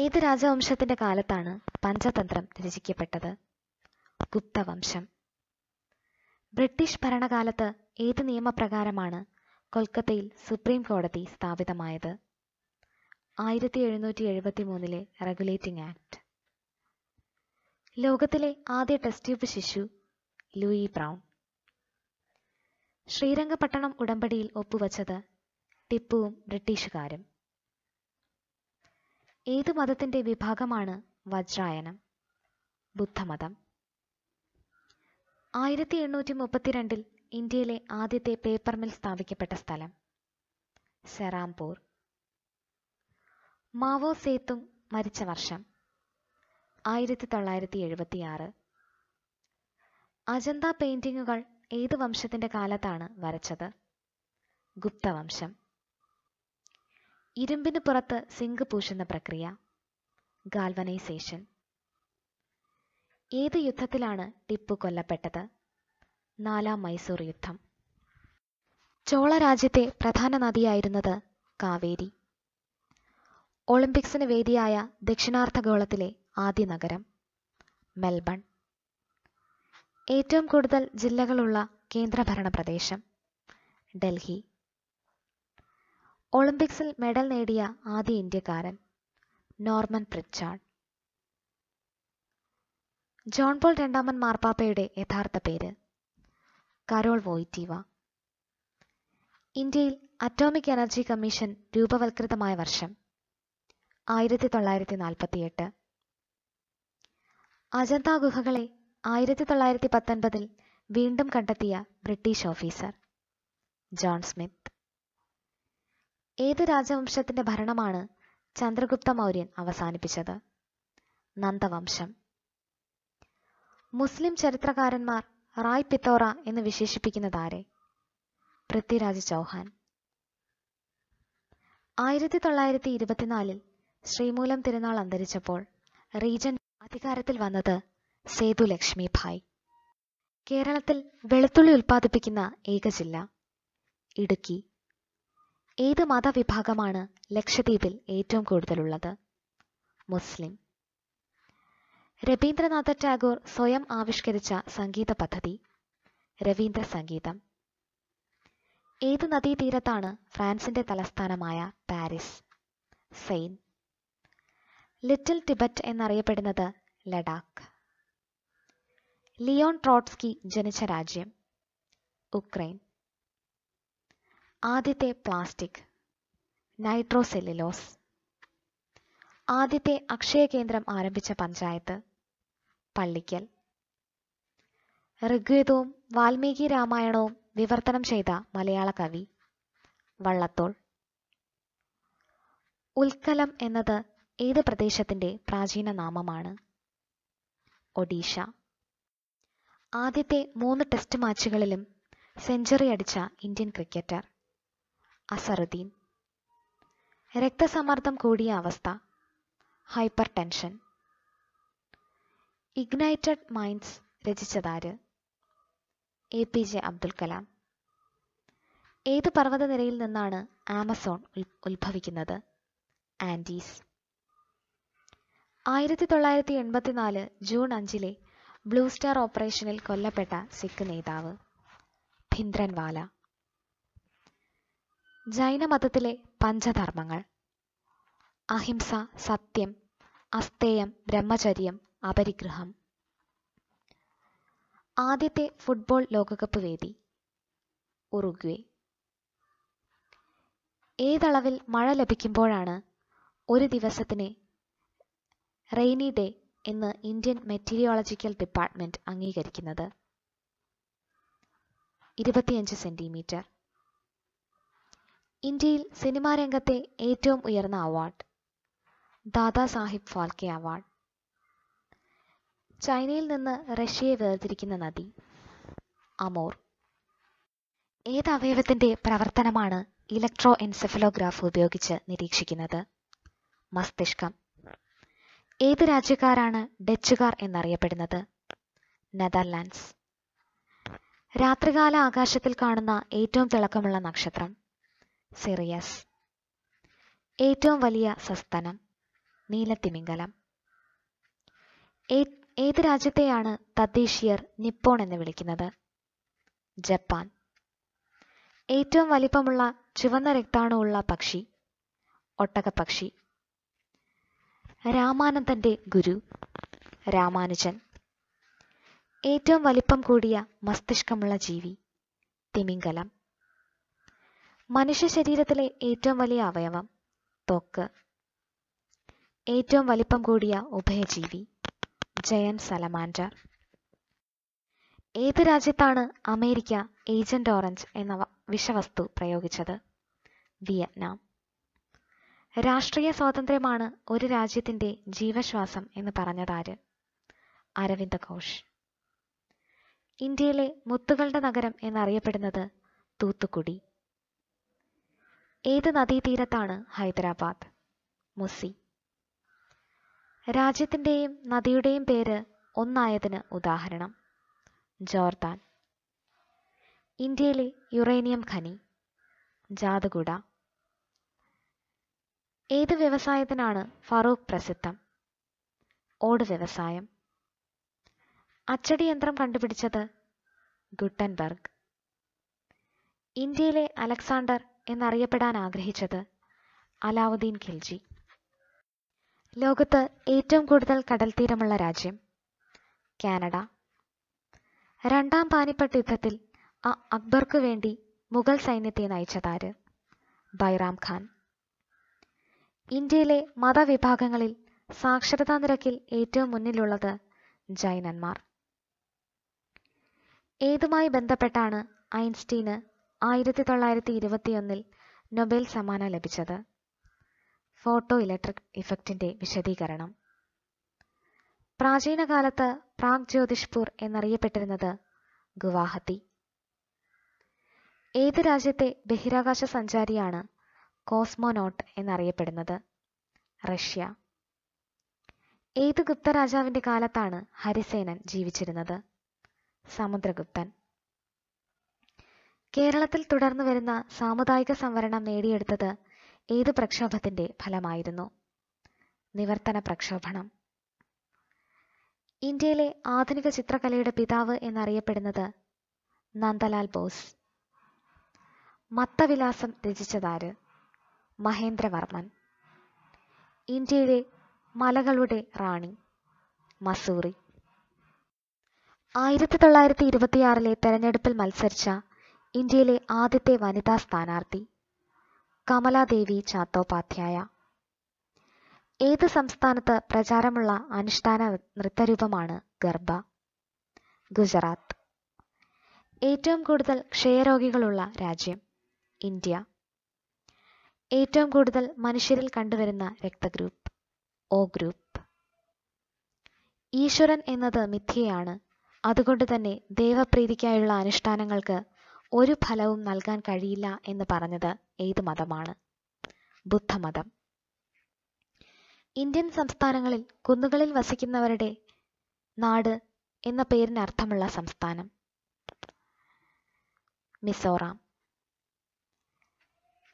ഏത് രാജവംശത്തിൻ്റെ കാലത്താണ് പഞ്ചതന്ത്രം രചിക്കപ്പെട്ടത് ഗുപ്തവംശം ബ്രിട്ടീഷ് ഭരണകാലത്ത് ഏത് നിയമപ്രകാരമാണ് കൊൽക്കത്തയിൽ സുപ്രീം കോടതി സ്ഥാപിതമായത് ആയിരത്തി എഴുന്നൂറ്റി എഴുപത്തി മൂന്നിലെ റെഗുലേറ്റിംഗ് ആക്ട് ലോകത്തിലെ ആദ്യ ടെസ്റ്റ് ട്യൂബ് ശിശു ലൂയി ബ്രൗൺ ശ്രീരംഗപട്ടണം ഉടമ്പടിയിൽ ഒപ്പുവച്ചത് ടിപ്പുവും ബ്രിട്ടീഷുകാരും ഏതു മതത്തിന്റെ വിഭാഗമാണ് വജ്രായനം ബുദ്ധമതം ആയിരത്തി എണ്ണൂറ്റി മുപ്പത്തിരണ്ടിൽ ഇന്ത്യയിലെ ആദ്യത്തെ പേപ്പർ മിൽ സ്ഥാപിക്കപ്പെട്ട സ്ഥലം സെറാംപൂർ മാവോ സേതും മരിച്ച വർഷം ആയിരത്തി തൊള്ളായിരത്തി എഴുപത്തിയാറ് അജന്ത പെയിന്റിങ്ങുകൾ ഏത് വംശത്തിന്റെ കാലത്താണ് വരച്ചത് ഗുപ്തവംശം ഇരുമ്പിന് പുറത്ത് സിങ്ക് പൂശുന്ന പ്രക്രിയ ഗാൽവനൈസേഷൻ ഏത് യുദ്ധത്തിലാണ് ടിപ്പു കൊല്ലപ്പെട്ടത് നാലാം മൈസൂർ യുദ്ധം ചോള രാജ്യത്തെ പ്രധാന നദിയായിരുന്നത് കാവേരി ഒളിമ്പിക്സിന് വേദിയായ ദക്ഷിണാർദ്ധഗോളത്തിലെ ആദ്യ നഗരം മെൽബൺ ഏറ്റവും കൂടുതൽ ജില്ലകളുള്ള കേന്ദ്രഭരണ പ്രദേശം ഡൽഹി ഒളിമ്പിക്സിൽ മെഡൽ നേടിയ ആദ്യ ഇന്ത്യക്കാരൻ നോർമൻ പ്രിച്ചാർഡ് ജോൺ പോൾ രണ്ടാമൻ മാർപ്പാപ്പയുടെ യഥാർത്ഥ പേര് കരോൾ വോയിറ്റീവ ഇന്ത്യയിൽ അറ്റോമിക് എനർജി കമ്മീഷൻ രൂപവൽകൃതമായ വർഷം ആയിരത്തി തൊള്ളായിരത്തി നാൽപ്പത്തി എട്ട് അജന്ത ഗുഹകളെ ആയിരത്തി തൊള്ളായിരത്തി പത്തൊൻപതിൽ വീണ്ടും കണ്ടെത്തിയ ബ്രിട്ടീഷ് ഓഫീസർ ജോൺ സ്മിത്ത് ഏത് രാജവംശത്തിന്റെ ഭരണമാണ് ചന്ദ്രഗുപ്ത മൗര്യൻ അവസാനിപ്പിച്ചത് നന്ദവംശം മുസ്ലിം ചരിത്രകാരന്മാർ റായ് പിത്തോറ എന്ന് വിശേഷിപ്പിക്കുന്നതാരെ പൃഥ്വിരാജ് ചൗഹാൻ ആയിരത്തി തൊള്ളായിരത്തി ഇരുപത്തിനാലിൽ ശ്രീമൂലം തിരുനാൾ അന്തരിച്ചപ്പോൾ റീജന്റ് അധികാരത്തിൽ വന്നത് സേതു ലക്ഷ്മി ഭായ് കേരളത്തിൽ വെളുത്തുള്ളി ഉൽപ്പാദിപ്പിക്കുന്ന ഏക ജില്ല ഇടുക്കി ഏത് മതവിഭാഗമാണ് ലക്ഷദ്വീപിൽ ഏറ്റവും കൂടുതലുള്ളത് മുസ്ലിം രവീന്ദ്രനാഥ ടാഗോർ സ്വയം ആവിഷ്കരിച്ച സംഗീത പദ്ധതി രവീന്ദ്ര സംഗീതം ഏത് നദീതീരത്താണ് ഫ്രാൻസിന്റെ തലസ്ഥാനമായ പാരീസ് സെയിൻ ലിറ്റിൽ ടിബറ്റ് എന്നറിയപ്പെടുന്നത് ലഡാക്ക് ലിയോൺ ട്രോട്സ്കി ജനിച്ച രാജ്യം ഉക്രൈൻ ആദ്യത്തെ പ്ലാസ്റ്റിക് നൈട്രോസെല്ലുലോസ് ആദ്യത്തെ അക്ഷയ കേന്ദ്രം ആരംഭിച്ച പഞ്ചായത്ത് പള്ളിക്കൽ ഋഗ്വേദവും വാൽമീകി രാമായണവും വിവർത്തനം ചെയ്ത മലയാള കവി വള്ളത്തോൾ ഉൽക്കലം എന്നത് ഏത് പ്രദേശത്തിൻ്റെ പ്രാചീന നാമമാണ് ഒഡീഷ ആദ്യത്തെ മൂന്ന് ടെസ്റ്റ് മാച്ചുകളിലും സെഞ്ചുറി അടിച്ച ഇന്ത്യൻ ക്രിക്കറ്റർ അസറുദ്ദീൻ രക്തസമ്മർദ്ദം കൂടിയ അവസ്ഥ ഹൈപ്പർ ടെൻഷൻ ഇഗ്നൈറ്റഡ് മൈൻഡ്സ് രചിച്ചതാര് A P J Abdul Kalam ഏത് പർവ്വതനിരയിൽ നിന്നാണ് ആമസോൺ ഉത്ഭവിക്കുന്നത് ആൻഡീസ് ആയിരത്തി തൊള്ളായിരത്തി എൺപത്തിനാല് ജൂൺ അഞ്ചിലെ ബ്ലൂ സ്റ്റാർ ഓപ്പറേഷനിൽ കൊല്ലപ്പെട്ട സിഖ് നേതാവ് ഭിന്ദ്രൻവാല ജൈനമതത്തിലെ പഞ്ചധർമ്മങ്ങൾ അഹിംസ സത്യം അസ്തേയം ബ്രഹ്മചര്യം അപരിഗ്രഹം ആദ്യത്തെ ഫുട്ബോൾ ലോകകപ്പ് വേദി ഉറുഗ്വേ ഏതളവിൽ മഴ ലഭിക്കുമ്പോഴാണ് ഒരു ദിവസത്തിന് റെയിനി ഡേ എന്ന് ഇന്ത്യൻ മെറ്റീരിയോളജിക്കൽ ഡിപ്പാർട്ട്മെന്റ് അംഗീകരിക്കുന്നത് ഇരുപത്തിയഞ്ച് സെന്റിമീറ്റർ ഇന്ത്യയിൽ സിനിമാ രംഗത്തെ ഏറ്റവും ഉയർന്ന അവാർഡ് ദാദാ സാഹിബ് ഫാൽക്കെ അവാർഡ് ചൈനയിൽ നിന്ന് റഷ്യയെ വേർതിരിക്കുന്ന നദി അമോർ ഏത് അവയവത്തിന്റെ പ്രവർത്തനമാണ് ഇലക്ട്രോ എൻസെഫലോഗ്രാഫ് ഉപയോഗിച്ച് നിരീക്ഷിക്കുന്നത് മസ്തിഷ്കം ഏത് രാജ്യക്കാരാണ് ഡച്ചുകാർ എന്നറിയപ്പെടുന്നത് നെതർലാൻഡ്സ് രാത്രികാല ആകാശത്തിൽ കാണുന്ന ഏറ്റവും തിളക്കമുള്ള നക്ഷത്രം സിറിയസ് ഏറ്റവും വലിയ സസ്തനം നീലത്തിമിംഗലം ഏത് രാജ്യത്തെയാണ് തദ്ദേശീയർ നിപ്പോൺ എന്ന് വിളിക്കുന്നത് ജപ്പാൻ ഏറ്റവും വലിപ്പമുള്ള ചുവന്ന രക്താണുള്ള പക്ഷി ഒട്ടകപ്പക്ഷി രാമാനന്ദന്റെ ഗുരു രാമാനുജൻ ഏറ്റവും വലിപ്പം കൂടിയ മസ്തിഷ്കമുള്ള ജീവി തിമിംഗലം മനുഷ്യ ശരീരത്തിലെ ഏറ്റവും വലിയ അവയവം തൊക്ക് ഏറ്റവും വലിപ്പം കൂടിയ ഉഭയജീവി ജയൻ സലമാൻഡർ ഏത് രാജ്യത്താണ് അമേരിക്ക ഏജന്റ് ഓറഞ്ച് എന്ന വിഷവസ്തു പ്രയോഗിച്ചത് വിയറ്റ്നാം രാഷ്ട്രീയ സ്വാതന്ത്ര്യമാണ് ഒരു രാജ്യത്തിൻ്റെ ജീവശ്വാസം എന്ന് പറഞ്ഞതാര് അരവിന്ദ ഘോഷ് ഇന്ത്യയിലെ മുത്തുകളുടെ നഗരം എന്നറിയപ്പെടുന്നത് തൂത്തുക്കുടി ഏത് നദീതീരത്താണ് ഹൈദരാബാദ് മുസി രാജ്യത്തിൻ്റെയും നദിയുടെയും പേര് ഒന്നായതിന് ഉദാഹരണം ജോർദാൻ ഇന്ത്യയിലെ യുറേനിയം ഖനി ജാതകുട ഏത് വ്യവസായത്തിനാണ് ഫറൂഖ് പ്രസിദ്ധം ഓട് വ്യവസായം അച്ചടി യന്ത്രം കണ്ടുപിടിച്ചത് ഗുട്ടൻബർഗ് ഇന്ത്യയിലെ അലക്സാണ്ടർ എന്നറിയപ്പെടാൻ ആഗ്രഹിച്ചത് അലാവുദ്ദീൻ ഖിൽജി ലോകത്ത് ഏറ്റവും കൂടുതൽ കടൽത്തീരമുള്ള രാജ്യം കാനഡ രണ്ടാം പാനിപ്പട്ട് യുദ്ധത്തിൽ അക്ബർക്ക് വേണ്ടി മുഗൾ സൈന്യത്തെ നയിച്ചതാര് ബൈറാം ഖാൻ ഇന്ത്യയിലെ മതവിഭാഗങ്ങളിൽ സാക്ഷരതാ നിരക്കിൽ ഏറ്റവും മുന്നിലുള്ളത് ജൈനന്മാർ ഏതുമായി ബന്ധപ്പെട്ടാണ് ഐൻസ്റ്റീന് ആയിരത്തി തൊള്ളായിരത്തി ഇരുപത്തിയൊന്നിൽ നൊബേൽ സമ്മാനം ലഭിച്ചത് ഫോട്ടോ ഇലക്ട്രിക് ഇഫക്റ്റിന്റെ വിശദീകരണം പ്രാചീന കാലത്ത് പ്രാഗ് ജ്യോതിഷ്പൂർ എന്നറിയപ്പെട്ടിരുന്നത് ഗുവാഹത്തി ഏത് രാജ്യത്തെ ബഹിരാകാശ സഞ്ചാരിയാണ് കോസ്മോനോട്ട് എന്നറിയപ്പെടുന്നത് റഷ്യ ഏത് ഗുപ്തരാജാവിന്റെ കാലത്താണ് ഹരിസേനൻ ജീവിച്ചിരുന്നത് സമുദ്രഗുപ്തൻ കേരളത്തിൽ തുടർന്നു വരുന്ന സാമുദായിക സംവരണം നേടിയെടുത്തത് ഏത് പ്രക്ഷോഭത്തിന്റെ ഫലമായിരുന്നു നിവർത്തന പ്രക്ഷോഭണം ഇന്ത്യയിലെ ആധുനിക ചിത്രകലയുടെ പിതാവ് എന്നറിയപ്പെടുന്നത് നന്ദലാൽ ബോസ് മത്തവിലാസം രചിച്ചതാര് മഹേന്ദ്രവർമ്മൻ ഇന്ത്യയിലെ മലകളുടെ റാണി മസൂറി ആയിരത്തി തൊള്ളായിരത്തി ഇരുപത്തിയാറിലെ തെരഞ്ഞെടുപ്പിൽ മത്സരിച്ച ഇന്ത്യയിലെ ആദ്യത്തെ വനിതാ സ്ഥാനാർത്ഥി കമലാദേവി ചാത്തോപാധ്യായ ഏത് സംസ്ഥാനത്ത് പ്രചാരമുള്ള അനുഷ്ഠാന നൃത്തരൂപമാണ് ഗർഭ ഗുജറാത്ത് ഏറ്റവും കൂടുതൽ ക്ഷയരോഗികളുള്ള രാജ്യം ഇന്ത്യ ഏറ്റവും കൂടുതൽ മനുഷ്യരിൽ കണ്ടുവരുന്ന രക്തഗ്രൂപ്പ് ഓ ഗ്രൂപ്പ് ഈശ്വരൻ എന്നത് മിഥ്യയാണ് അതുകൊണ്ട് തന്നെ ദേവപ്രീതിക്കായുള്ള അനുഷ്ഠാനങ്ങൾക്ക് ഒരു ഫലവും നൽകാൻ കഴിയില്ല എന്ന് പറഞ്ഞത് ഏത് മതമാണ് ബുദ്ധമതം ഇന്ത്യൻ സംസ്ഥാനങ്ങളിൽ കുന്നുകളിൽ വസിക്കുന്നവരുടെ നാട് എന്ന പേരിന് അർത്ഥമുള്ള സംസ്ഥാനം മിസോറാം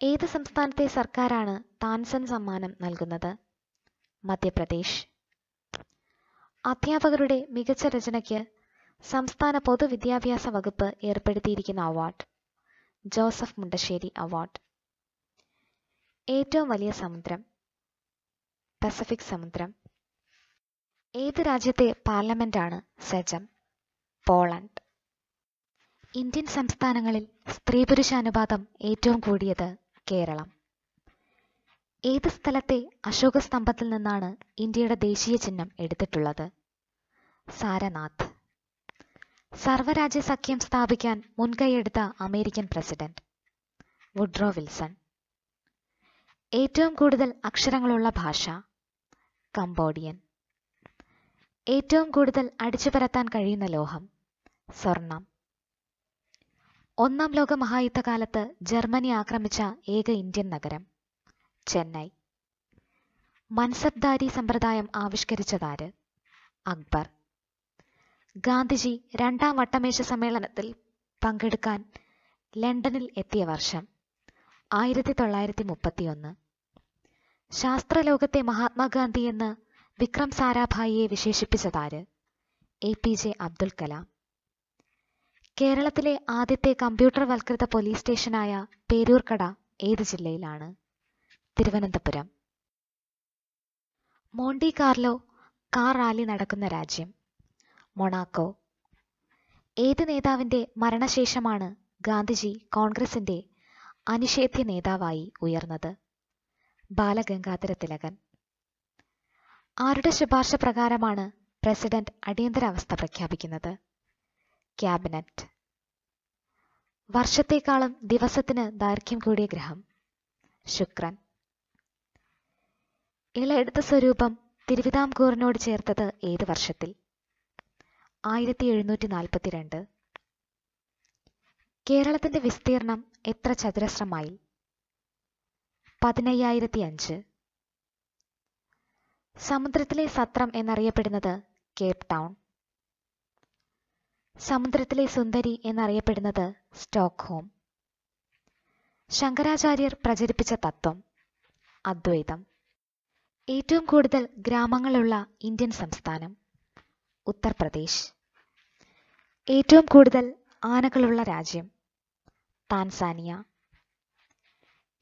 ഏത് സംസ്ഥാനത്തെ സർക്കാരാണ് താൻസൻ സമ്മാനം നൽകുന്നത് മധ്യപ്രദേശ് അധ്യാപകരുടെ മികച്ച രചനയ്ക്ക് സംസ്ഥാന പൊതുവിദ്യാഭ്യാസ വകുപ്പ് ഏർപ്പെടുത്തിയിരിക്കുന്ന അവാർഡ് ജോസഫ് മുണ്ടശ്ശേരി അവാർഡ് ഏറ്റവും വലിയ സമുദ്രം പസഫിക് സമുദ്രം ഏത് രാജ്യത്തെ പാർലമെന്റാണ് സജം പോളണ്ട് ഇന്ത്യൻ സംസ്ഥാനങ്ങളിൽ സ്ത്രീ പുരുഷ അനുപാതം ഏറ്റവും കൂടിയത് കേരളം ഏത് സ്ഥലത്തെ അശോക സ്തംഭത്തിൽ നിന്നാണ് ഇന്ത്യയുടെ ദേശീയ ചിഹ്നം എടുത്തിട്ടുള്ളത് സാരനാഥ് സർവരാജ്യ സഖ്യം സ്ഥാപിക്കാൻ മുൻകൈയെടുത്ത അമേരിക്കൻ പ്രസിഡന്റ് വുഡ്രോ വിൽസൺ ഏറ്റവും കൂടുതൽ അക്ഷരങ്ങളുള്ള ഭാഷ കംബോഡിയൻ ഏറ്റവും കൂടുതൽ അടിച്ചു പരത്താൻ കഴിയുന്ന ലോഹം സ്വർണം ഒന്നാം ലോക മഹായുദ്ധകാലത്ത് ജർമ്മനി ആക്രമിച്ച ഏക ഇന്ത്യൻ നഗരം ചെന്നൈ മൻസബ്ദാരി സമ്പ്രദായം ആവിഷ്കരിച്ചതാര് അക്ബർ ഗാന്ധിജി രണ്ടാം വട്ടമേശ സമ്മേളനത്തിൽ പങ്കെടുക്കാൻ ലണ്ടനിൽ എത്തിയ വർഷം ആയിരത്തി തൊള്ളായിരത്തി മുപ്പത്തിയൊന്ന് ശാസ്ത്രലോകത്തെ മഹാത്മാഗാന്ധി എന്ന് Vikram സാരാഭായിയെ വിശേഷിപ്പിച്ചതാര് A P J Abdul Kalam കേരളത്തിലെ ആദ്യത്തെ കമ്പ്യൂട്ടർ വൽക്കൃത പോലീസ് സ്റ്റേഷനായ പേരൂർക്കട ഏത് ജില്ലയിലാണ് തിരുവനന്തപുരം മോണ്ടി കാർലോ കാർ റാലി നടക്കുന്ന രാജ്യം മൊണാക്കോ ഏത് നേതാവിന്റെ മരണശേഷമാണ് ഗാന്ധിജി കോൺഗ്രസിന്റെ അനിഷേധ്യ നേതാവായി ഉയർന്നത് ബാലഗംഗാധര തിലകൻ ആരുടെ ശുപാർശ പ്രകാരമാണ് പ്രസിഡന്റ് അടിയന്തരാവസ്ഥ പ്രഖ്യാപിക്കുന്നത് ക്യാബിനറ്റ് വർഷത്തെക്കാളും ദിവസത്തിന് ദൈർഘ്യം കൂടിയ ഗ്രഹം ശുക്രൻ എടുത്ത സ്വരൂപം തിരുവിതാംകൂറിനോട് ചേർത്തത് ഏത് വർഷത്തിൽ ആയിരത്തി എഴുന്നൂറ്റി നാൽപ്പത്തിരണ്ട് കേരളത്തിന്റെ വിസ്തീർണം എത്ര ചതുരശ്ര മൈൽ പതിനയ്യായിരത്തി അഞ്ച് സമുദ്രത്തിലെ സത്രം എന്നറിയപ്പെടുന്നത് കേപ്പ് ടൗൺ സമുദ്രത്തിലെ സുന്ദരി എന്നറിയപ്പെടുന്നത് സ്റ്റോക്ക്ഹോം ശങ്കരാചാര്യർ പ്രചരിപ്പിച്ച തത്വം അദ്വൈതം ഏറ്റവും കൂടുതൽ ഗ്രാമങ്ങളുള്ള ഇന്ത്യൻ സംസ്ഥാനം ഉത്തർപ്രദേശ് ഏറ്റവും കൂടുതൽ ആനകളുള്ള രാജ്യം താൻസാനിയ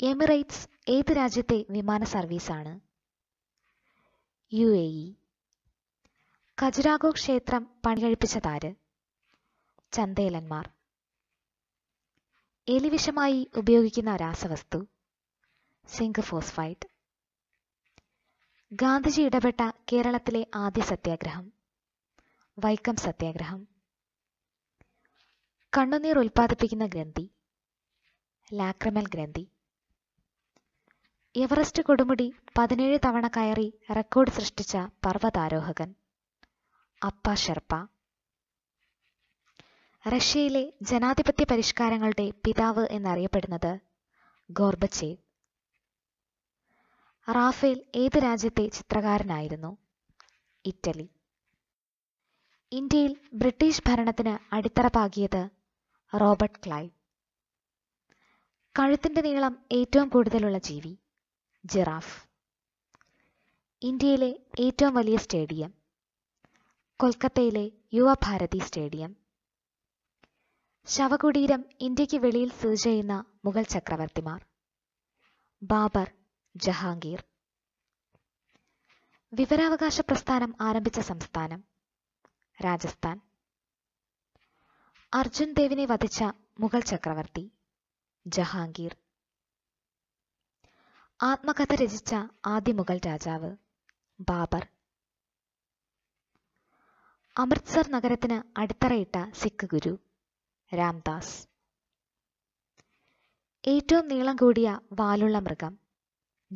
എമിറേറ്റ്സ് ഏത് രാജ്യത്തെ വിമാന സർവീസാണ് യു എ ഇ ഖജുരാഗോ ക്ഷേത്രം പണികഴിപ്പിച്ചതാര് ചന്തേലന്മാർ എലിവിഷമായി ഉപയോഗിക്കുന്ന രാസവസ്തു സിങ്ക് ഫോസ്ഫൈറ്റ് ഗാന്ധിജി ഇടപെട്ട കേരളത്തിലെ ആദ്യ സത്യാഗ്രഹം വൈക്കം സത്യാഗ്രഹം കണ്ണുനീർ ഉൽപ്പാദിപ്പിക്കുന്ന ഗ്രന്ഥി ലാക്രമൽ ഗ്രന്ഥി എവറസ്റ്റ് കൊടുമുടി പതിനേഴ് തവണ കയറി റെക്കോർഡ് സൃഷ്ടിച്ച പർവ്വതാരോഹകൻ അപ്പ ഷെർപ്പ റഷ്യയിലെ ജനാധിപത്യ പരിഷ്കാരങ്ങളുടെ പിതാവ് എന്നറിയപ്പെടുന്നത് ഗോർബച്ചേവ് റാഫേൽ ഏത് രാജ്യത്തെ ചിത്രകാരനായിരുന്നു ഇറ്റലി ഇന്ത്യയിൽ ബ്രിട്ടീഷ് ഭരണത്തിന് അടിത്തറ പാകിയത് റോബർട്ട് ക്ലൈവ് കഴുത്തിന്റെ നീളം ഏറ്റവും കൂടുതലുള്ള ജീവി ജിറാഫ് ഇന്ത്യയിലെ ഏറ്റവും വലിയ സ്റ്റേഡിയം കൊൽക്കത്തയിലെ യുവഭാരതി സ്റ്റേഡിയം ശവകുടീരം ഇന്ത്യക്ക് വെളിയിൽ സ്ഥിതി ചെയ്യുന്ന മുഗൾ ചക്രവർത്തിമാർ ബാബർ ജഹാംഗീർ വിവരാവകാശ പ്രസ്ഥാനം ആരംഭിച്ച സംസ്ഥാനം രാജസ്ഥാൻ അർജുൻ ദേവിനെ വധിച്ച മുഗൾ ചക്രവർത്തി ജഹാംഗീർ ആത്മകഥ രചിച്ച ആദ്യ മുഗൾ രാജാവ് ബാബർ അമൃത്സർ നഗരത്തിന് അടിത്തറയിട്ട സിഖ് ഗുരു രാംദാസ് ഏറ്റവും നീളം കൂടിയ വാലുള്ള മൃഗം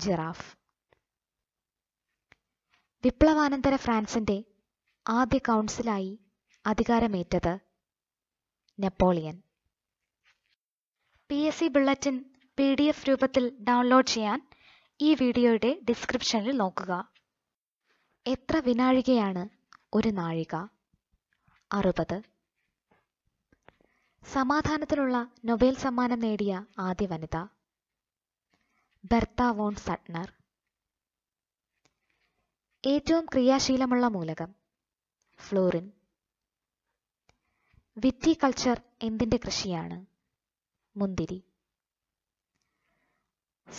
ജിറാഫ് വിപ്ലവാനന്തര ഫ്രാൻസിന്റെ ആദ്യ കൗൺസിലായി അധികാരമേറ്റത് Napoleon P S C bulletin P D F രൂപത്തിൽ ഡൗൺലോഡ് ചെയ്യാൻ ഈ വീഡിയോയുടെ ഡിസ്ക്രിപ്ഷനിൽ നോക്കുക എത്ര വിനാഴികയാണ് ഒരു നാഴിക അറുപത് സമാധാനത്തിനുള്ള നൊബേൽ സമ്മാനം നേടിയ ആദ്യ വനിത ബെർത്ത വോൺ സട്നർ ഏറ്റവും ക്രിയാശീലമുള്ള മൂലകം ഫ്ലോറിൻ വിറ്റി കൾച്ചർ എന്തിൻ്റെ കൃഷിയാണ് മുന്തിരി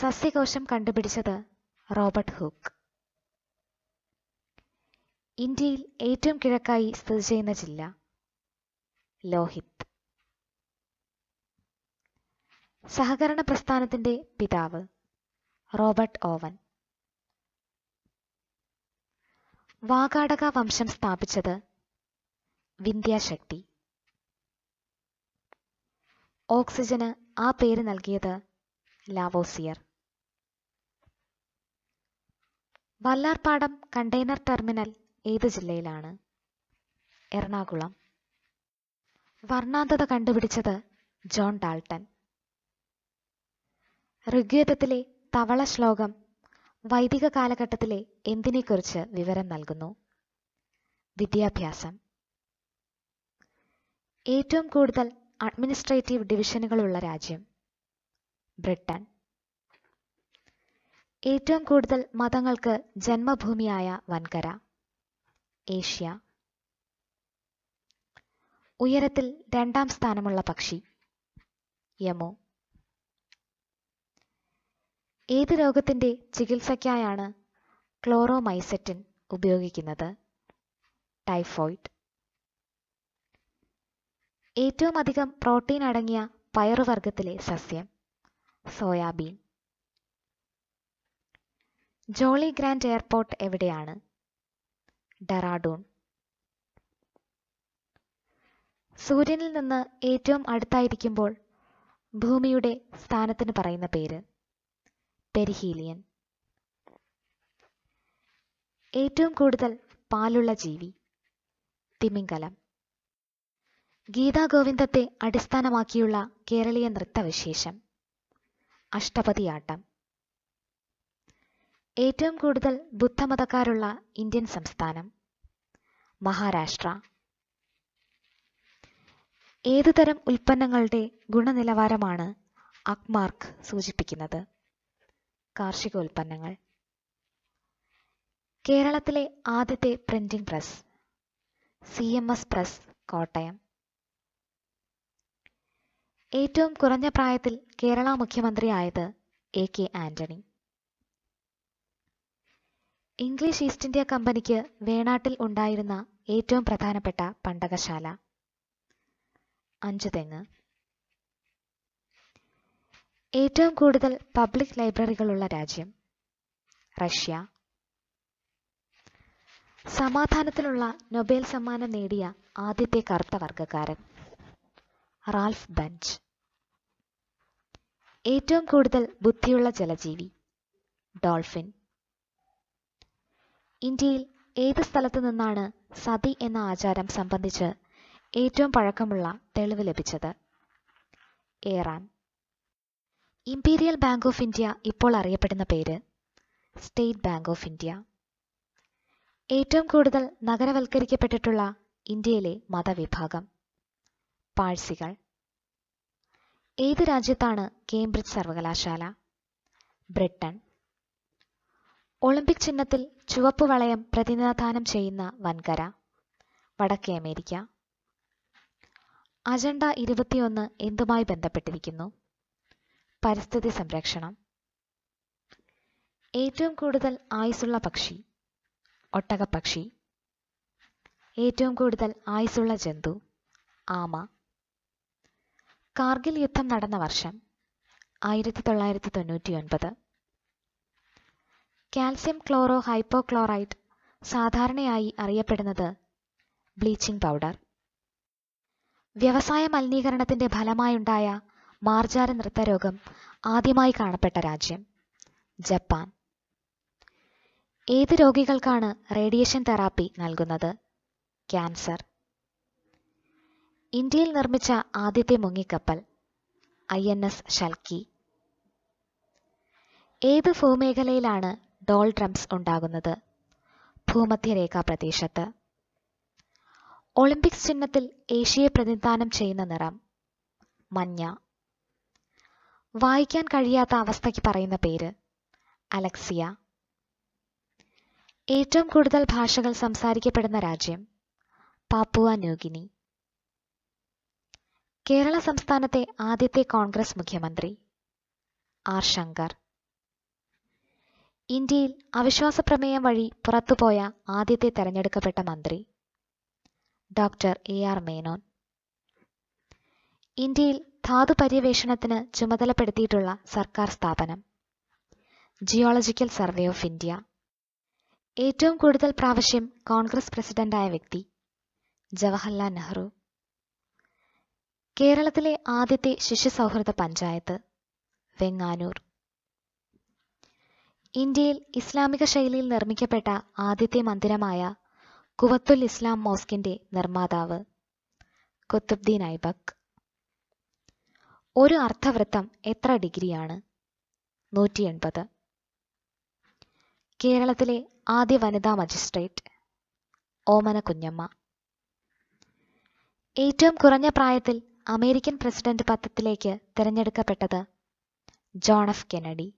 സസ്യകോശം കണ്ടുപിടിച്ചത് റോബർട്ട് ഹുക്ക് ഇന്ത്യയിൽ ഏറ്റവും കിഴക്കായി സ്ഥിതി ചെയ്യുന്ന ജില്ല ലോഹിത് സഹകരണ പ്രസ്ഥാനത്തിന്റെ പിതാവ് റോബർട്ട് ഓവൻ വാഗാടക വംശം സ്ഥാപിച്ചത് വിന്ധ്യാശക്തി ഓക്സിജന് ആ പേര് നൽകിയത് ലാവോസിയർ വല്ലാർപാടം കണ്ടെയ്നർ ടെർമിനൽ ഏത് ജില്ലയിലാണ് എറണാകുളം വർണ്ണാന്തത കണ്ടുപിടിച്ചത് ജോൺ ഡാൾട്ടൻ ഋഗ്വേദത്തിലെ തവള ശ്ലോകം വൈദിക കാലഘട്ടത്തിലെ എന്തിനെക്കുറിച്ച് വിവരം നൽകുന്നു വിദ്യാഭ്യാസം ഏറ്റവും കൂടുതൽ അഡ്മിനിസ്ട്രേറ്റീവ് ഡിവിഷനുകളുള്ള രാജ്യം ബ്രിട്ടൻ ഏറ്റവും കൂടുതൽ മതങ്ങൾക്ക് ജന്മഭൂമിയായ വൻകര ഏഷ്യ ഉയരത്തിൽ രണ്ടാം സ്ഥാനമുള്ള പക്ഷി യമു ഏത് രോഗത്തിൻ്റെ ചികിത്സയ്ക്കായാണ് ക്ലോറോമൈസെറ്റിൻ ഉപയോഗിക്കുന്നത് ടൈഫോയിഡ് ഏറ്റവും അധികം പ്രോട്ടീൻ അടങ്ങിയ പയറുവർഗത്തിലെ സസ്യം സോയാബീൻ ജോളി ഗ്രാൻഡ് എയർപോർട്ട് എവിടെയാണ് ഡെറാഡൂൺ സൂര്യനിൽ നിന്ന് ഏറ്റവും അടുത്തായിരിക്കുമ്പോൾ ഭൂമിയുടെ സ്ഥാനത്തിന് പറയുന്ന പേര് പെരിഹീലിയൻ ഏറ്റവും കൂടുതൽ പാലുള്ള ജീവി തിമിംഗലം ഗീതാ ഗോവിന്ദത്തെ അടിസ്ഥാനമാക്കിയുള്ള കേരളീയ നൃത്തവിശേഷം അഷ്ടപതിയാട്ടം ഏറ്റവും കൂടുതൽ ബുദ്ധമതക്കാരുള്ള ഇന്ത്യൻ സംസ്ഥാനം മഹാരാഷ്ട്ര ഏതുതരം ഉൽപ്പന്നങ്ങളുടെ ഗുണനിലവാരമാണ് അക്മാർക്ക് സൂചിപ്പിക്കുന്നത് കാർഷികോൽപ്പന്നങ്ങൾ കേരളത്തിലെ ആദ്യത്തെ printing press C M S press Kottayam ഏറ്റവും കുറഞ്ഞ പ്രായത്തിൽ കേരള മുഖ്യമന്ത്രിയായത് A K Antony English East India കമ്പനിക്ക് വേണാട്ടിൽ ഉണ്ടായിരുന്ന ഏറ്റവും പ്രധാനപ്പെട്ട പണ്ടകശാല തെങ്ങ് ഏറ്റവും കൂടുതൽ പബ്ലിക് ലൈബ്രറികളുള്ള രാജ്യം റഷ്യ സമാധാനത്തിനുള്ള നൊബേൽ സമ്മാനം നേടിയ ആദ്യത്തെ കറുത്ത വർഗക്കാരൻ റാൽഫ് ബഞ്ച് ഏറ്റവും കൂടുതൽ ബുദ്ധിയുള്ള ജലജീവി ഡോൾഫിൻ ഇന്ത്യയിൽ ഏത് സ്ഥലത്തു നിന്നാണ് സതി എന്ന ആചാരം സംബന്ധിച്ച് ഏറ്റവും പഴക്കമുള്ള തെളിവ് ലഭിച്ചത് ഏറാൻ ഇംപീരിയൽ ബാങ്ക് ഓഫ് ഇന്ത്യ ഇപ്പോൾ അറിയപ്പെടുന്ന പേര് സ്റ്റേറ്റ് ബാങ്ക് ഓഫ് ഇന്ത്യ ഏറ്റവും കൂടുതൽ നഗരവൽക്കരിക്കപ്പെട്ടിട്ടുള്ള ഇന്ത്യയിലെ മതവിഭാഗം പാഴ്സികൾ ഏത് രാജ്യത്താണ് കേംബ്രിഡ്ജ് സർവകലാശാല ബ്രിട്ടൻ ഒളിമ്പിക് ചിഹ്നത്തിൽ ചുവപ്പ് വളയം പ്രതിനിധാനം ചെയ്യുന്ന വൻകര വടക്കേ അമേരിക്ക അജണ്ട ഇരുപത്തിയൊന്ന് എന്തുമായി ബന്ധപ്പെട്ടിരിക്കുന്നു പരിസ്ഥിതി സംരക്ഷണം ഏറ്റവും കൂടുതൽ ആയുസുള്ള പക്ഷി ഒട്ടകപ്പക്ഷി ഏറ്റവും കൂടുതൽ ആയുസുള്ള ജന്തു ആമ കാർഗിൽ യുദ്ധം നടന്ന വർഷം ആയിരത്തി തൊള്ളായിരത്തി തൊണ്ണൂറ്റി ഒൻപത് കാൽസ്യം ക്ലോറോ ഹൈപ്പോക്ലോറൈഡ് സാധാരണയായി അറിയപ്പെടുന്നത് ബ്ലീച്ചിംഗ് പൗഡർ വ്യവസായ മലിനീകരണത്തിന്റെ ഫലമായുണ്ടായ മാർജാര നൃത്തരോഗം ആദ്യമായി കാണപ്പെട്ട രാജ്യം ജപ്പാൻ ഏത് രോഗികൾക്കാണ് റേഡിയേഷൻ തെറാപ്പി നൽകുന്നത് ക്യാൻസർ ഇന്ത്യയിൽ നിർമ്മിച്ച ആദ്യത്തെ മുങ്ങിക്കപ്പൽ ഐ എൻ എസ് ഷൽക്കി ഏത് ഭൂമേഖലയിലാണ് ഡോൾ ഡ്രംസ് ഉണ്ടാകുന്നത് ഭൂമധ്യരേഖാ പ്രദേശത്ത് ഒളിമ്പിക്സ് ചിഹ്നത്തിൽ ഏഷ്യയെ പ്രതിനിധാനം ചെയ്യുന്ന നിറം മഞ്ഞ വായിക്കാൻ കഴിയാത്ത അവസ്ഥയ്ക്ക് പറയുന്ന പേര് അലക്സിയ ഏറ്റവും കൂടുതൽ ഭാഷകൾ സംസാരിക്കപ്പെടുന്ന രാജ്യം പാപ്പുവ ന്യൂഗിനി കേരള സംസ്ഥാനത്തെ ആദ്യത്തെ കോൺഗ്രസ് മുഖ്യമന്ത്രി ആർ ശങ്കർ ഇന്ത്യയിൽ അവിശ്വാസ പ്രമേയം വഴി പുറത്തുപോയ ആദ്യത്തെ തെരഞ്ഞെടുക്കപ്പെട്ട മന്ത്രി ഡോക്ടർ എ ആർ മേനോൻ ഇന്ത്യയിൽ ധാതു പര്യവേഷണത്തിന് ചുമതലപ്പെടുത്തിയിട്ടുള്ള സർക്കാർ സ്ഥാപനം ജിയോളജിക്കൽ സർവേ ഓഫ് ഇന്ത്യ ഏറ്റവും കൂടുതൽ പ്രാവശ്യം കോൺഗ്രസ് പ്രസിഡന്റായ വ്യക്തി ജവഹർലാൽ നെഹ്റു കേരളത്തിലെ ആദ്യത്തെ ശിശു സൗഹൃദ പഞ്ചായത്ത് വെങ്ങാനൂർ ഇന്ത്യയിൽ ഇസ്ലാമിക ശൈലിയിൽ നിർമ്മിക്കപ്പെട്ട ആദ്യത്തെ മന്ദിരമായ കുവത്തുൽ ഇസ്ലാം മോസ്കിന്റെ നിർമ്മാതാവ് കുത്തുബ്ദീൻ ഐബക് ഒരു അർദ്ധവൃത്തം എത്ര ഡിഗ്രിയാണ് നൂറ്റി എൺപത് കേരളത്തിലെ ആദ്യ വനിതാ മജിസ്ട്രേറ്റ് ഓമന കുഞ്ഞമ്മ ഏറ്റവും കുറഞ്ഞ പ്രായത്തിൽ അമേരിക്കൻ പ്രസിഡന്റ് പദത്തിലേക്ക് തിരഞ്ഞെടുക്കപ്പെട്ടത് ജോൺ എഫ് കെനഡി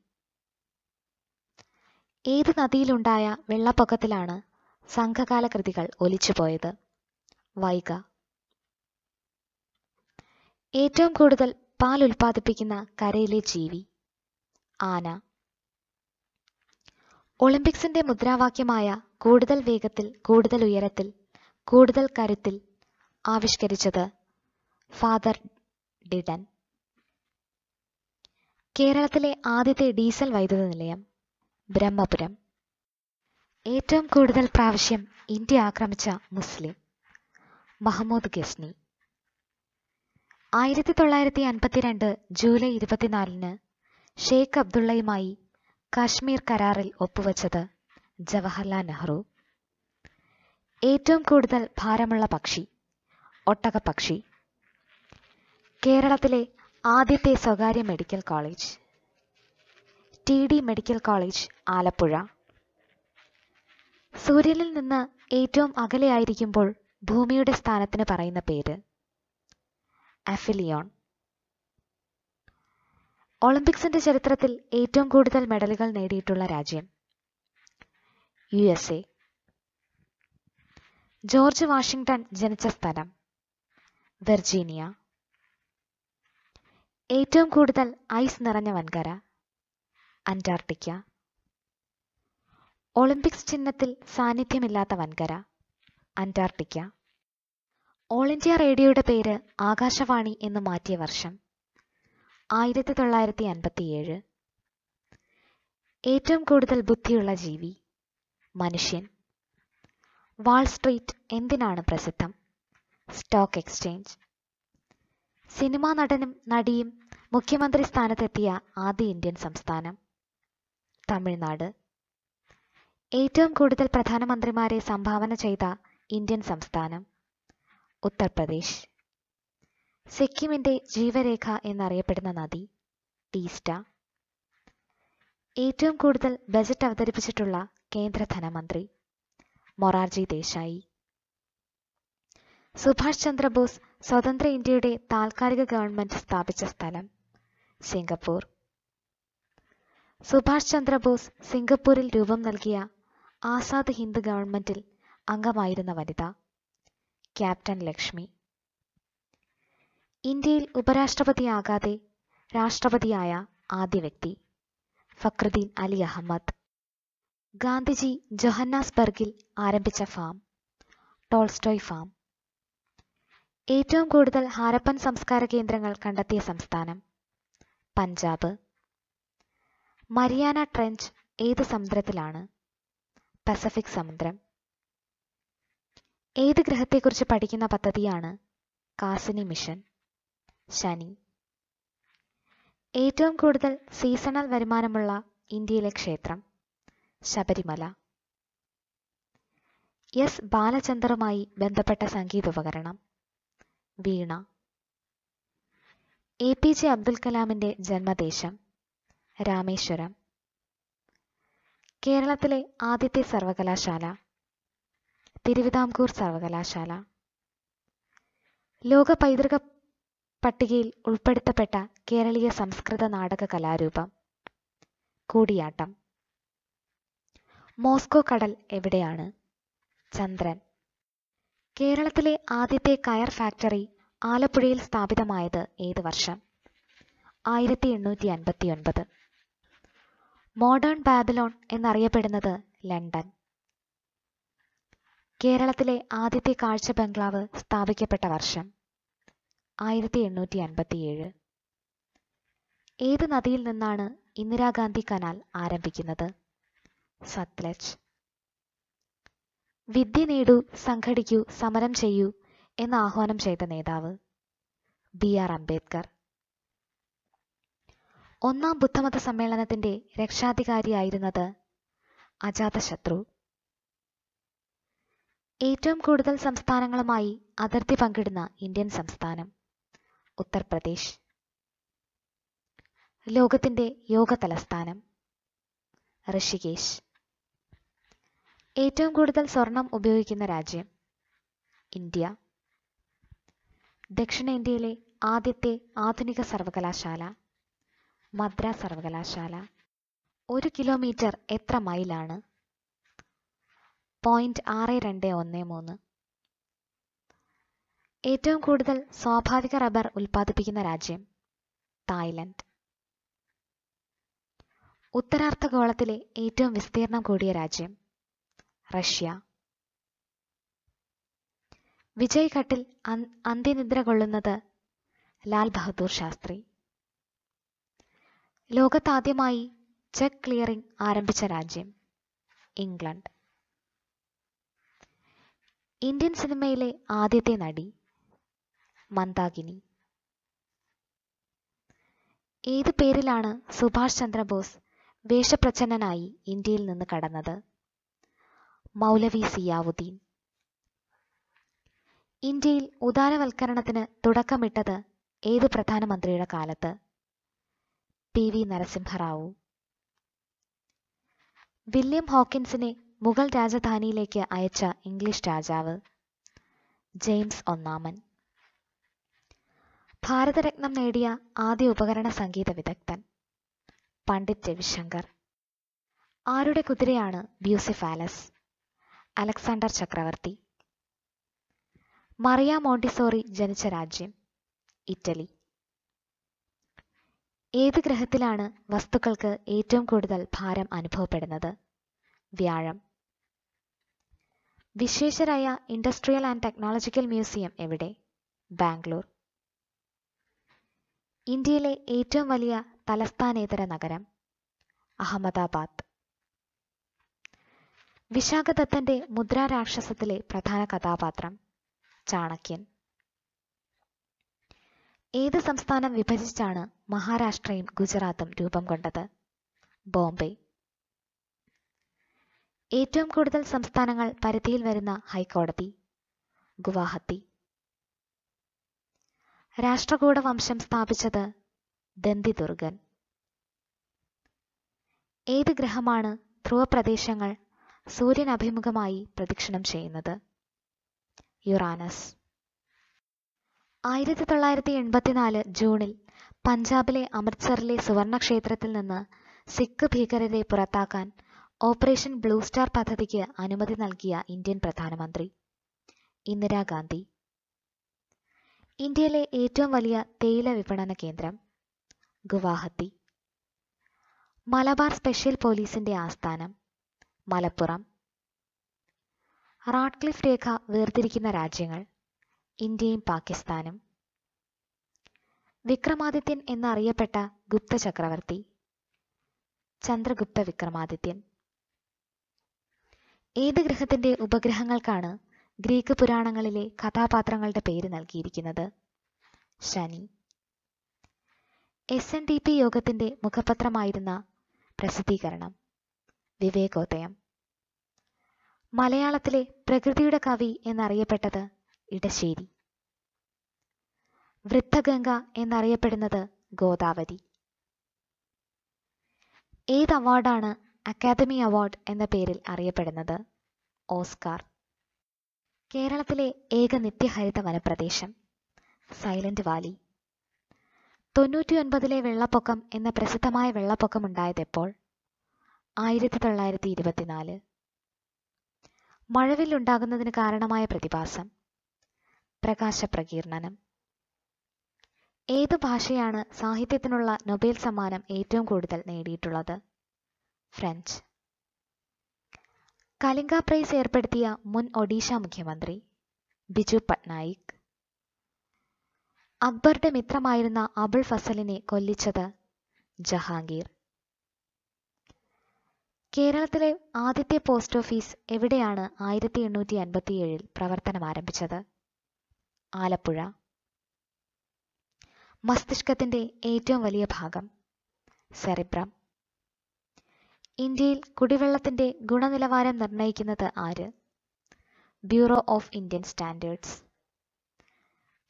ഏത് നദിയിലുണ്ടായ വെള്ളപ്പൊക്കത്തിലാണ് സംഘകാല കൃതികൾ ഒലിച്ചുപോയത് വൈഗ ഏറ്റവും കൂടുതൽ പാൽ ഉൽപ്പാദിപ്പിക്കുന്ന കരയിലെ ജീവി ആന ഒളിമ്പിക്സിന്റെ മുദ്രാവാക്യമായ കൂടുതൽ വേഗത്തിൽ കൂടുതൽ ഉയരത്തിൽ കൂടുതൽ കരുത്തിൽ ആവിഷ്കരിച്ചത് ഫാദർ ഡിഡൻ കേരളത്തിലെ ആദ്യത്തെ ഡീസൽ വൈദ്യുത നിലയം ബ്രഹ്മപുരം ഏറ്റവും കൂടുതൽ പ്രാവശ്യം ഇന്ത്യ ആക്രമിച്ച മുസ്ലിം മഹമ്മൂദ് ഗസ്നി ആയിരത്തി തൊള്ളായിരത്തി അൻപത്തിരണ്ട് ജൂലൈ ഇരുപത്തിനാലിന് ഷെയ്ഖ് അബ്ദുള്ളയുമായി കാശ്മീർ കരാറിൽ ഒപ്പുവച്ചത് ജവഹർലാൽ നെഹ്റു ഏറ്റവും കൂടുതൽ ഭാരമുള്ള പക്ഷി ഒട്ടകപ്പക്ഷി കേരളത്തിലെ ആദ്യത്തെ സ്വകാര്യ medical college T D medical college Alappuzha സൂര്യനിൽ നിന്ന് ഏറ്റവും അകലെയായിരിക്കുമ്പോൾ ഭൂമിയുടെ സ്ഥാനത്തിന് പറയുന്ന പേര് അഫിലിയോൺ ഒളിമ്പിക്സിന്റെ ചരിത്രത്തിൽ ഏറ്റവും കൂടുതൽ മെഡലുകൾ നേടിയിട്ടുള്ള രാജ്യം U S A George Washington ജനിച്ച സ്ഥലം വെർജീനിയ ഏറ്റവും കൂടുതൽ ഐസ് നിറഞ്ഞ വൻകര അന്റാർട്ടിക്ക ഒളിമ്പിക്സ് ചിഹ്നത്തിൽ സാന്നിധ്യമില്ലാത്ത വൻകര അന്റാർട്ടിക്ക ഓൾ ഇന്ത്യ റേഡിയോയുടെ പേര് ആകാശവാണി എന്ന് മാറ്റിയ വർഷം ആയിരത്തി തൊള്ളായിരത്തി അൻപത്തിയേഴ് ഏറ്റവും കൂടുതൽ ബുദ്ധിയുള്ള ജീവി മനുഷ്യൻ വാൾ സ്ട്രീറ്റ് എന്തിനാണ് പ്രസിദ്ധം സ്റ്റോക്ക് എക്സ്ചേഞ്ച് സിനിമാ നടനും നടിയും മുഖ്യമന്ത്രി സ്ഥാനത്തെത്തിയ ആദ്യ ഇന്ത്യൻ സംസ്ഥാനം തമിഴ്നാട് ഏറ്റവും കൂടുതൽ പ്രധാനമന്ത്രിമാരെ സംഭാവന ചെയ്ത ഇന്ത്യൻ സംസ്ഥാനം ഉത്തർപ്രദേശ് സിക്കിമിന്റെ ജീവരേഖ എന്നറിയപ്പെടുന്ന നദി ടീസ്റ്റ ഏറ്റവും കൂടുതൽ ബജറ്റ് അവതരിപ്പിച്ചിട്ടുള്ള കേന്ദ്ര ധനമന്ത്രി മൊറാർജി ദേശായി സുഭാഷ് ചന്ദ്രബോസ് സ്വതന്ത്ര ഇന്ത്യയുടെ താൽക്കാലിക ഗവൺമെന്റ് സ്ഥാപിച്ച സ്ഥലം സിംഗപ്പൂർ സുഭാഷ് ചന്ദ്രബോസ് സിംഗപ്പൂരിൽ രൂപം നൽകിയ ആസാദ് ഹിന്ദ് ഗവൺമെന്റിൽ അംഗമായിരുന്ന വനിത ക്യാപ്റ്റൻ ലക്ഷ്മി ഇന്ത്യയിൽ ഉപരാഷ്ട്രപതിയാകാതെ രാഷ്ട്രപതിയായ ആദ്യ വ്യക്തി ഫക്രുദ്ദീൻ അലി അഹമ്മദ് ഗാന്ധിജി ജൊഹന്നാസ്ബർഗിൽ ആരംഭിച്ച ഫാം ടോൾസ്റ്റോയ് ഫാം ഏറ്റവും കൂടുതൽ ഹാരപ്പൻ സംസ്കാര കേന്ദ്രങ്ങൾ കണ്ടെത്തിയ സംസ്ഥാനം പഞ്ചാബ് മരിയാന ട്രെഞ്ച് ഏത് സമുദ്രത്തിലാണ് പസഫിക് സമുദ്രം ഏത് ഗ്രഹത്തെക്കുറിച്ച് പഠിക്കുന്ന പദ്ധതിയാണ് കാസിനി മിഷൻ ശനി ഏറ്റവും കൂടുതൽ സീസണൽ വരുമാനമുള്ള ഇന്ത്യയിലെ ക്ഷേത്രം ശബരിമല എസ് ബാലചന്ദറുമായി ബന്ധപ്പെട്ട ഉപകരണം veena A P J Abdul കലാമിന്റെ ജന്മദേശം രാമേശ്വരം കേരളത്തിലെ ആദ്യത്തെ സർവകലാശാല തിരുവിതാംകൂർ സർവകലാശാല ലോക പൈതൃക പട്ടികയിൽ ഉൾപ്പെടുത്തപ്പെട്ട കേരളീയ സംസ്കൃത നാടക കലാരൂപം കൂടിയാട്ടം മോസ്കോ കടൽ എവിടെയാണ് ചന്ദ്രൻ കേരളത്തിലെ ആദ്യത്തെ കയർ ഫാക്ടറി ആലപ്പുഴയിൽ സ്ഥാപിതമായത് ഏത് വർഷം ആയിരത്തി എണ്ണൂറ്റി അൻപത്തി ഒൻപത് മോഡേൺ ബാബിലോൺ എന്നറിയപ്പെടുന്നത് ലണ്ടൻ കേരളത്തിലെ ആദ്യത്തെ കാഴ്ച ബംഗ്ലാവ് സ്ഥാപിക്കപ്പെട്ട വർഷം ആയിരത്തി എണ്ണൂറ്റി അൻപത്തിയേഴ് ഏത് നദിയിൽ നിന്നാണ് ഇന്ദിരാഗാന്ധി കനാൽ ആരംഭിക്കുന്നത് സത്ലജ് വിദ്യ നേടൂ സംഘടിക്കൂ സമരം ചെയ്യൂ എന്ന് ആഹ്വാനം ചെയ്ത നേതാവ് ബി ആർ അംബേദ്കർ ഒന്നാം ബുദ്ധമത സമ്മേളനത്തിന്റെ രക്ഷാധികാരിയായിരുന്നത് അജാതശത്രു ഏറ്റവും കൂടുതൽ സംസ്ഥാനങ്ങളുമായി അതിർത്തി പങ്കിടുന്ന ഇന്ത്യൻ സംസ്ഥാനം ഉത്തർപ്രദേശ് ലോകത്തിൻ്റെ യോഗ തലസ്ഥാനം ഋഷികേശ് ഏറ്റവും കൂടുതൽ സ്വർണം ഉപയോഗിക്കുന്ന രാജ്യം ഇന്ത്യ ദക്ഷിണേന്ത്യയിലെ ആദ്യത്തെ ആധുനിക സർവകലാശാല മദ്രാസ് സർവകലാശാല ഒരു കിലോമീറ്റർ എത്ര മൈലാണ് പോയിന്റ് ആറ് രണ്ട് ഒന്ന് മൂന്ന് ഏറ്റവും കൂടുതൽ സ്വാഭാവിക റബ്ബർ ഉൽപ്പാദിപ്പിക്കുന്ന രാജ്യം തായ്ലൻഡ് ഉത്തരാർദ്ധഗോളത്തിലെ ഏറ്റവും വിസ്തീർണം കൂടിയ രാജ്യം റഷ്യ വിജയ് ഘട്ടിൽ അന്ത്യനിദ്ര കൊള്ളുന്നത് ലാൽ ബഹദൂർ ശാസ്ത്രി ലോകത്താദ്യമായി ചെക്ക് ക്ലിയറിംഗ് ആരംഭിച്ച രാജ്യം ഇംഗ്ലണ്ട് ഇന്ത്യൻ സിനിമയിലെ ആദ്യത്തെ നടി മന്ദാകിനി ഏത് പേരിലാണ് സുഭാഷ് ചന്ദ്രബോസ് വേഷപ്രച്ഛന്നനായി ഇന്ത്യയിൽ നിന്ന് കടന്നത് മൗലവി സിയാവുദ്ദീൻ ഇന്ത്യയിൽ ഉദാരവൽക്കരണത്തിന് തുടക്കമിട്ടത് ഏത് പ്രധാനമന്ത്രിയുടെ കാലത്ത് P V Narasimha Rao William ഹോക്കിൻസിനെ Mughal രാജധാനിയിലേക്ക് അയച്ച ഇംഗ്ലീഷ് രാജാവ് ജെയിംസ് ഒന്നാമൻ ഭാരതരത്നം നേടിയ ആദ്യ ഉപകരണ സംഗീത വിദഗ്ധൻ പണ്ഡിറ്റ് രവിശങ്കർ ആരുടെ കുതിരയാണ് ബ്യൂസിഫാലസ് അലക്സാണ്ടർ ചക്രവർത്തി മറിയ മോണ്ടിസോറി ജനിച്ച രാജ്യം ഇറ്റലി ഏത് ഗ്രഹത്തിലാണ് വസ്തുക്കൾക്ക് ഏറ്റവും കൂടുതൽ ഭാരം അനുഭവപ്പെടുന്നത് വ്യാഴം Visvesvaraya industrial and technological museum എവിടെ ബാംഗ്ലൂർ ഇന്ത്യയിലെ ഏറ്റവും വലിയ തലസ്ഥാനേതര നഗരം അഹമ്മദാബാദ് വിശാഖദത്തന്റെ മുദ്രാരാക്ഷസത്തിലെ പ്രധാന കഥാപാത്രം ചാണക്യൻ ഏത് സംസ്ഥാനം വിഭജിച്ചാണ് മഹാരാഷ്ട്രയും ഗുജറാത്തും രൂപം കൊണ്ടത് ബോംബെ ഏറ്റവും കൂടുതൽ സംസ്ഥാനങ്ങൾ പരിധിയിൽ വരുന്ന ഹൈക്കോടതി ഗുവാഹത്തി രാഷ്ട്രകൂട വംശം സ്ഥാപിച്ചത് ദന്തി ദുർഗൻ ഏത് ഗ്രഹമാണ് ധ്രുവപ്രദേശങ്ങൾ സൂര്യൻ അഭിമുഖമായി പ്രദക്ഷിണം ചെയ്യുന്നത് യുറാനസ് ആയിരത്തി തൊള്ളായിരത്തി എൺപത്തിനാല് ജൂണിൽ പഞ്ചാബിലെ അമൃത്സറിലെ സുവർണക്ഷേത്രത്തിൽ നിന്ന് സിഖ് ഭീകരരെ പുറത്താക്കാൻ ഓപ്പറേഷൻ ബ്ലൂ സ്റ്റാർ പദ്ധതിക്ക് അനുമതി നൽകിയ ഇന്ത്യൻ പ്രധാനമന്ത്രി ഇന്ദിരാഗാന്ധി ഇന്ത്യയിലെ ഏറ്റവും വലിയ തേയില വിപണന കേന്ദ്രം ഗുവാഹത്തി മലബാർ സ്പെഷ്യൽ പോലീസിന്റെ ആസ്ഥാനം മലപ്പുറം റാഡ്ക്ലിഫ് രേഖ വേർതിരിക്കുന്ന രാജ്യങ്ങൾ ഇന്ത്യയും പാകിസ്ഥാനും വിക്രമാദിത്യൻ എന്നറിയപ്പെട്ട ഗുപ്ത ചക്രവർത്തി ചന്ദ്രഗുപ്ത വിക്രമാദിത്യൻ ഏത് ഗ്രഹത്തിന്റെ ഉപഗ്രഹങ്ങൾക്കാണ് ഗ്രീക്ക് പുരാണങ്ങളിലെ കഥാപാത്രങ്ങളുടെ പേര് നൽകിയിരിക്കുന്നത് ശനി എസ് എൻ ഡി പി യോഗത്തിന്റെ മുഖപത്രമായിരുന്ന പ്രസിദ്ധീകരണം വിവേകോദയം മലയാളത്തിലെ പ്രകൃതിയുടെ കവി എന്നറിയപ്പെട്ടത് ഇടശ്ശേരി വൃദ്ധഗംഗ എന്നറിയപ്പെടുന്നത് ഗോദാവരി ഏത് അവാർഡാണ് അക്കാദമി അവാർഡ് എന്ന പേരിൽ അറിയപ്പെടുന്നത് ഓസ്കാർ കേരളത്തിലെ ഏക നിത്യഹരിത വനപ്രദേശം സൈലന്റ് വാലി ഒൻപതിലെ വെള്ളപ്പൊക്കം എന്ന പ്രസിദ്ധമായ വെള്ളപ്പൊക്കമുണ്ടായതെപ്പോൾ ആയിരത്തി തൊള്ളായിരത്തി ഇരുപത്തിനാല് മഴവില്ലുണ്ടാകുന്നതിന് കാരണമായ പ്രതിഭാസം പ്രകാശപ്രകീർണനം ഏതു ഭാഷയാണ് സാഹിത്യത്തിനുള്ള നൊബേൽ സമ്മാനം ഏറ്റവും കൂടുതൽ നേടിയിട്ടുള്ളത് ഫ്രഞ്ച് കലിംഗ പ്രൈസ് ഏർപ്പെടുത്തിയ മുൻ ഒഡീഷ മുഖ്യമന്ത്രി ബിജു പട്നായിക് അക്ബറുടെ മിത്രമായിരുന്ന അബുൾ ഫസലിനെ കൊല്ലിച്ചത് ജഹാംഗീർ കേരളത്തിലെ ആദ്യത്തെ പോസ്റ്റ് ഓഫീസ് എവിടെയാണ് ആയിരത്തി എണ്ണൂറ്റി അൻപത്തിയേഴിൽ പ്രവർത്തനം ആരംഭിച്ചത് ആലപ്പുഴ മസ്തിഷ്കത്തിന്റെ ഏറ്റവും വലിയ ഭാഗം സെറിബ്രം ഇന്ത്യയിൽ കുടിവെള്ളത്തിന്റെ ഗുണനിലവാരം നിർണ്ണയിക്കുന്നത് ആര് ബ്യൂറോ ഓഫ് ഇന്ത്യൻ സ്റ്റാൻഡേർഡ്സ്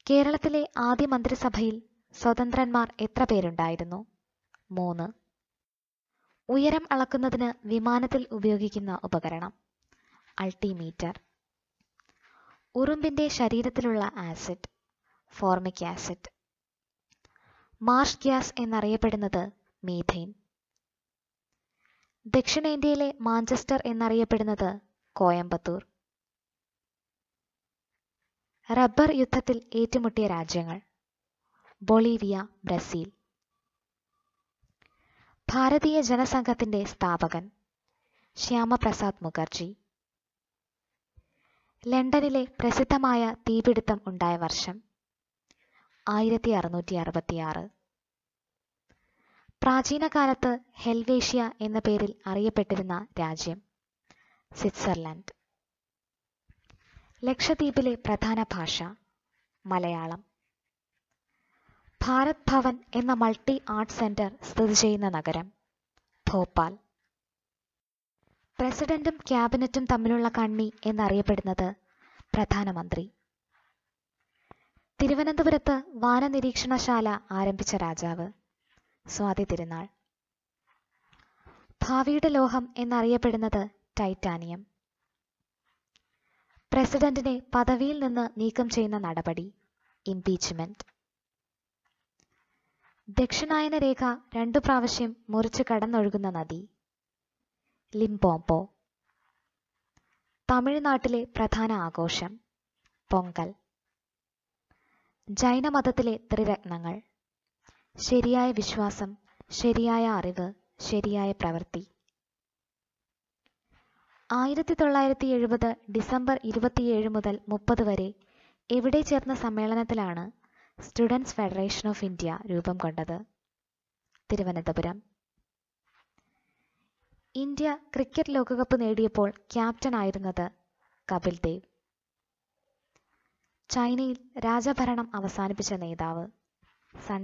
കേരളത്തിലെ ആദ്യ മന്ത്രിസഭയിൽ സ്വതന്ത്രന്മാർ എത്ര പേരുണ്ടായിരുന്നു മൂന്ന് ഉയരം അളക്കുന്നതിന് വിമാനത്തിൽ ഉപയോഗിക്കുന്ന ഉപകരണം അൾട്ടിമീറ്റർ ഉറുമ്പിന്റെ ശരീരത്തിലുള്ള acid formic acid marsh gas എന്നറിയപ്പെടുന്നത് മീഥെയിൻ ദക്ഷിണേന്ത്യയിലെ മാഞ്ചസ്റ്റർ എന്നറിയപ്പെടുന്നത് കോയമ്പത്തൂർ റബ്ബർ യുദ്ധത്തിൽ ഏറ്റുമുട്ടിയ രാജ്യങ്ങൾ ബൊളീവിയ ബ്രസീൽ ഭാരതീയ ജനസംഘത്തിന്റെ സ്ഥാപകൻ ശ്യാമപ്രസാദ് മുഖർജി ലണ്ടനിലെ പ്രസിദ്ധമായ തീപിടുത്തം ഉണ്ടായ വർഷം ആയിരത്തി അറുന്നൂറ്റി അറുപത്തിയാറ് പ്രാചീന കാലത്ത് ഹെൽവേഷ്യ എന്ന പേരിൽ അറിയപ്പെട്ടിരുന്ന രാജ്യം സ്വിറ്റ്സർലൻഡ് ലക്ഷദ്വീപിലെ പ്രധാന ഭാഷ മലയാളം ഭാരത് ഭവൻ എന്ന മൾട്ടി ആർട്ട് സെന്റർ സ്ഥിതി ചെയ്യുന്ന നഗരം ഭോപ്പാൽ പ്രസിഡന്റും ക്യാബിനറ്റും തമ്മിലുള്ള കണ്ണി എന്നറിയപ്പെടുന്നത് പ്രധാനമന്ത്രി തിരുവനന്തപുരത്ത് വാനനിരീക്ഷണശാല ആരംഭിച്ച രാജാവ് സ്വാതി തിരുനാൾ ഭാവിയുടെ ലോഹം എന്നറിയപ്പെടുന്നത് ടൈറ്റാനിയം പ്രസിഡന്റിനെ പദവിയിൽ നിന്ന് നീക്കം ചെയ്യുന്ന നടപടി ഇംപീച്ച്മെന്റ് ദക്ഷിണായന രേഖ രണ്ടു പ്രാവശ്യം മുറിച്ച് കടന്നൊഴുകുന്ന നദി ലിംബോംബോ തമിഴ്നാട്ടിലെ പ്രധാന ആഘോഷം പൊങ്കൽ ജൈനമതത്തിലെ ത്രിരത്നങ്ങൾ ശരിയായ വിശ്വാസം ശരിയായ അറിവ് ശരിയായ പ്രവൃത്തി ആയിരത്തി തൊള്ളായിരത്തി എഴുപത് ഡിസംബർ ഇരുപത്തിയേഴ് മുതൽ മുപ്പത് വരെ എവിടെ ചേർന്ന സമ്മേളനത്തിലാണ് സ്റ്റുഡൻസ് ഫെഡറേഷൻ ഓഫ് ഇന്ത്യ രൂപം കൊണ്ടത് തിരുവനന്തപുരം ഇന്ത്യ ക്രിക്കറ്റ് ലോകകപ്പ് നേടിയപ്പോൾ ക്യാപ്റ്റൻ ആയിരുന്നത് കപിൽ ദേവ് ചൈനയിൽ രാജഭരണം അവസാനിപ്പിച്ച നേതാവ് സൺ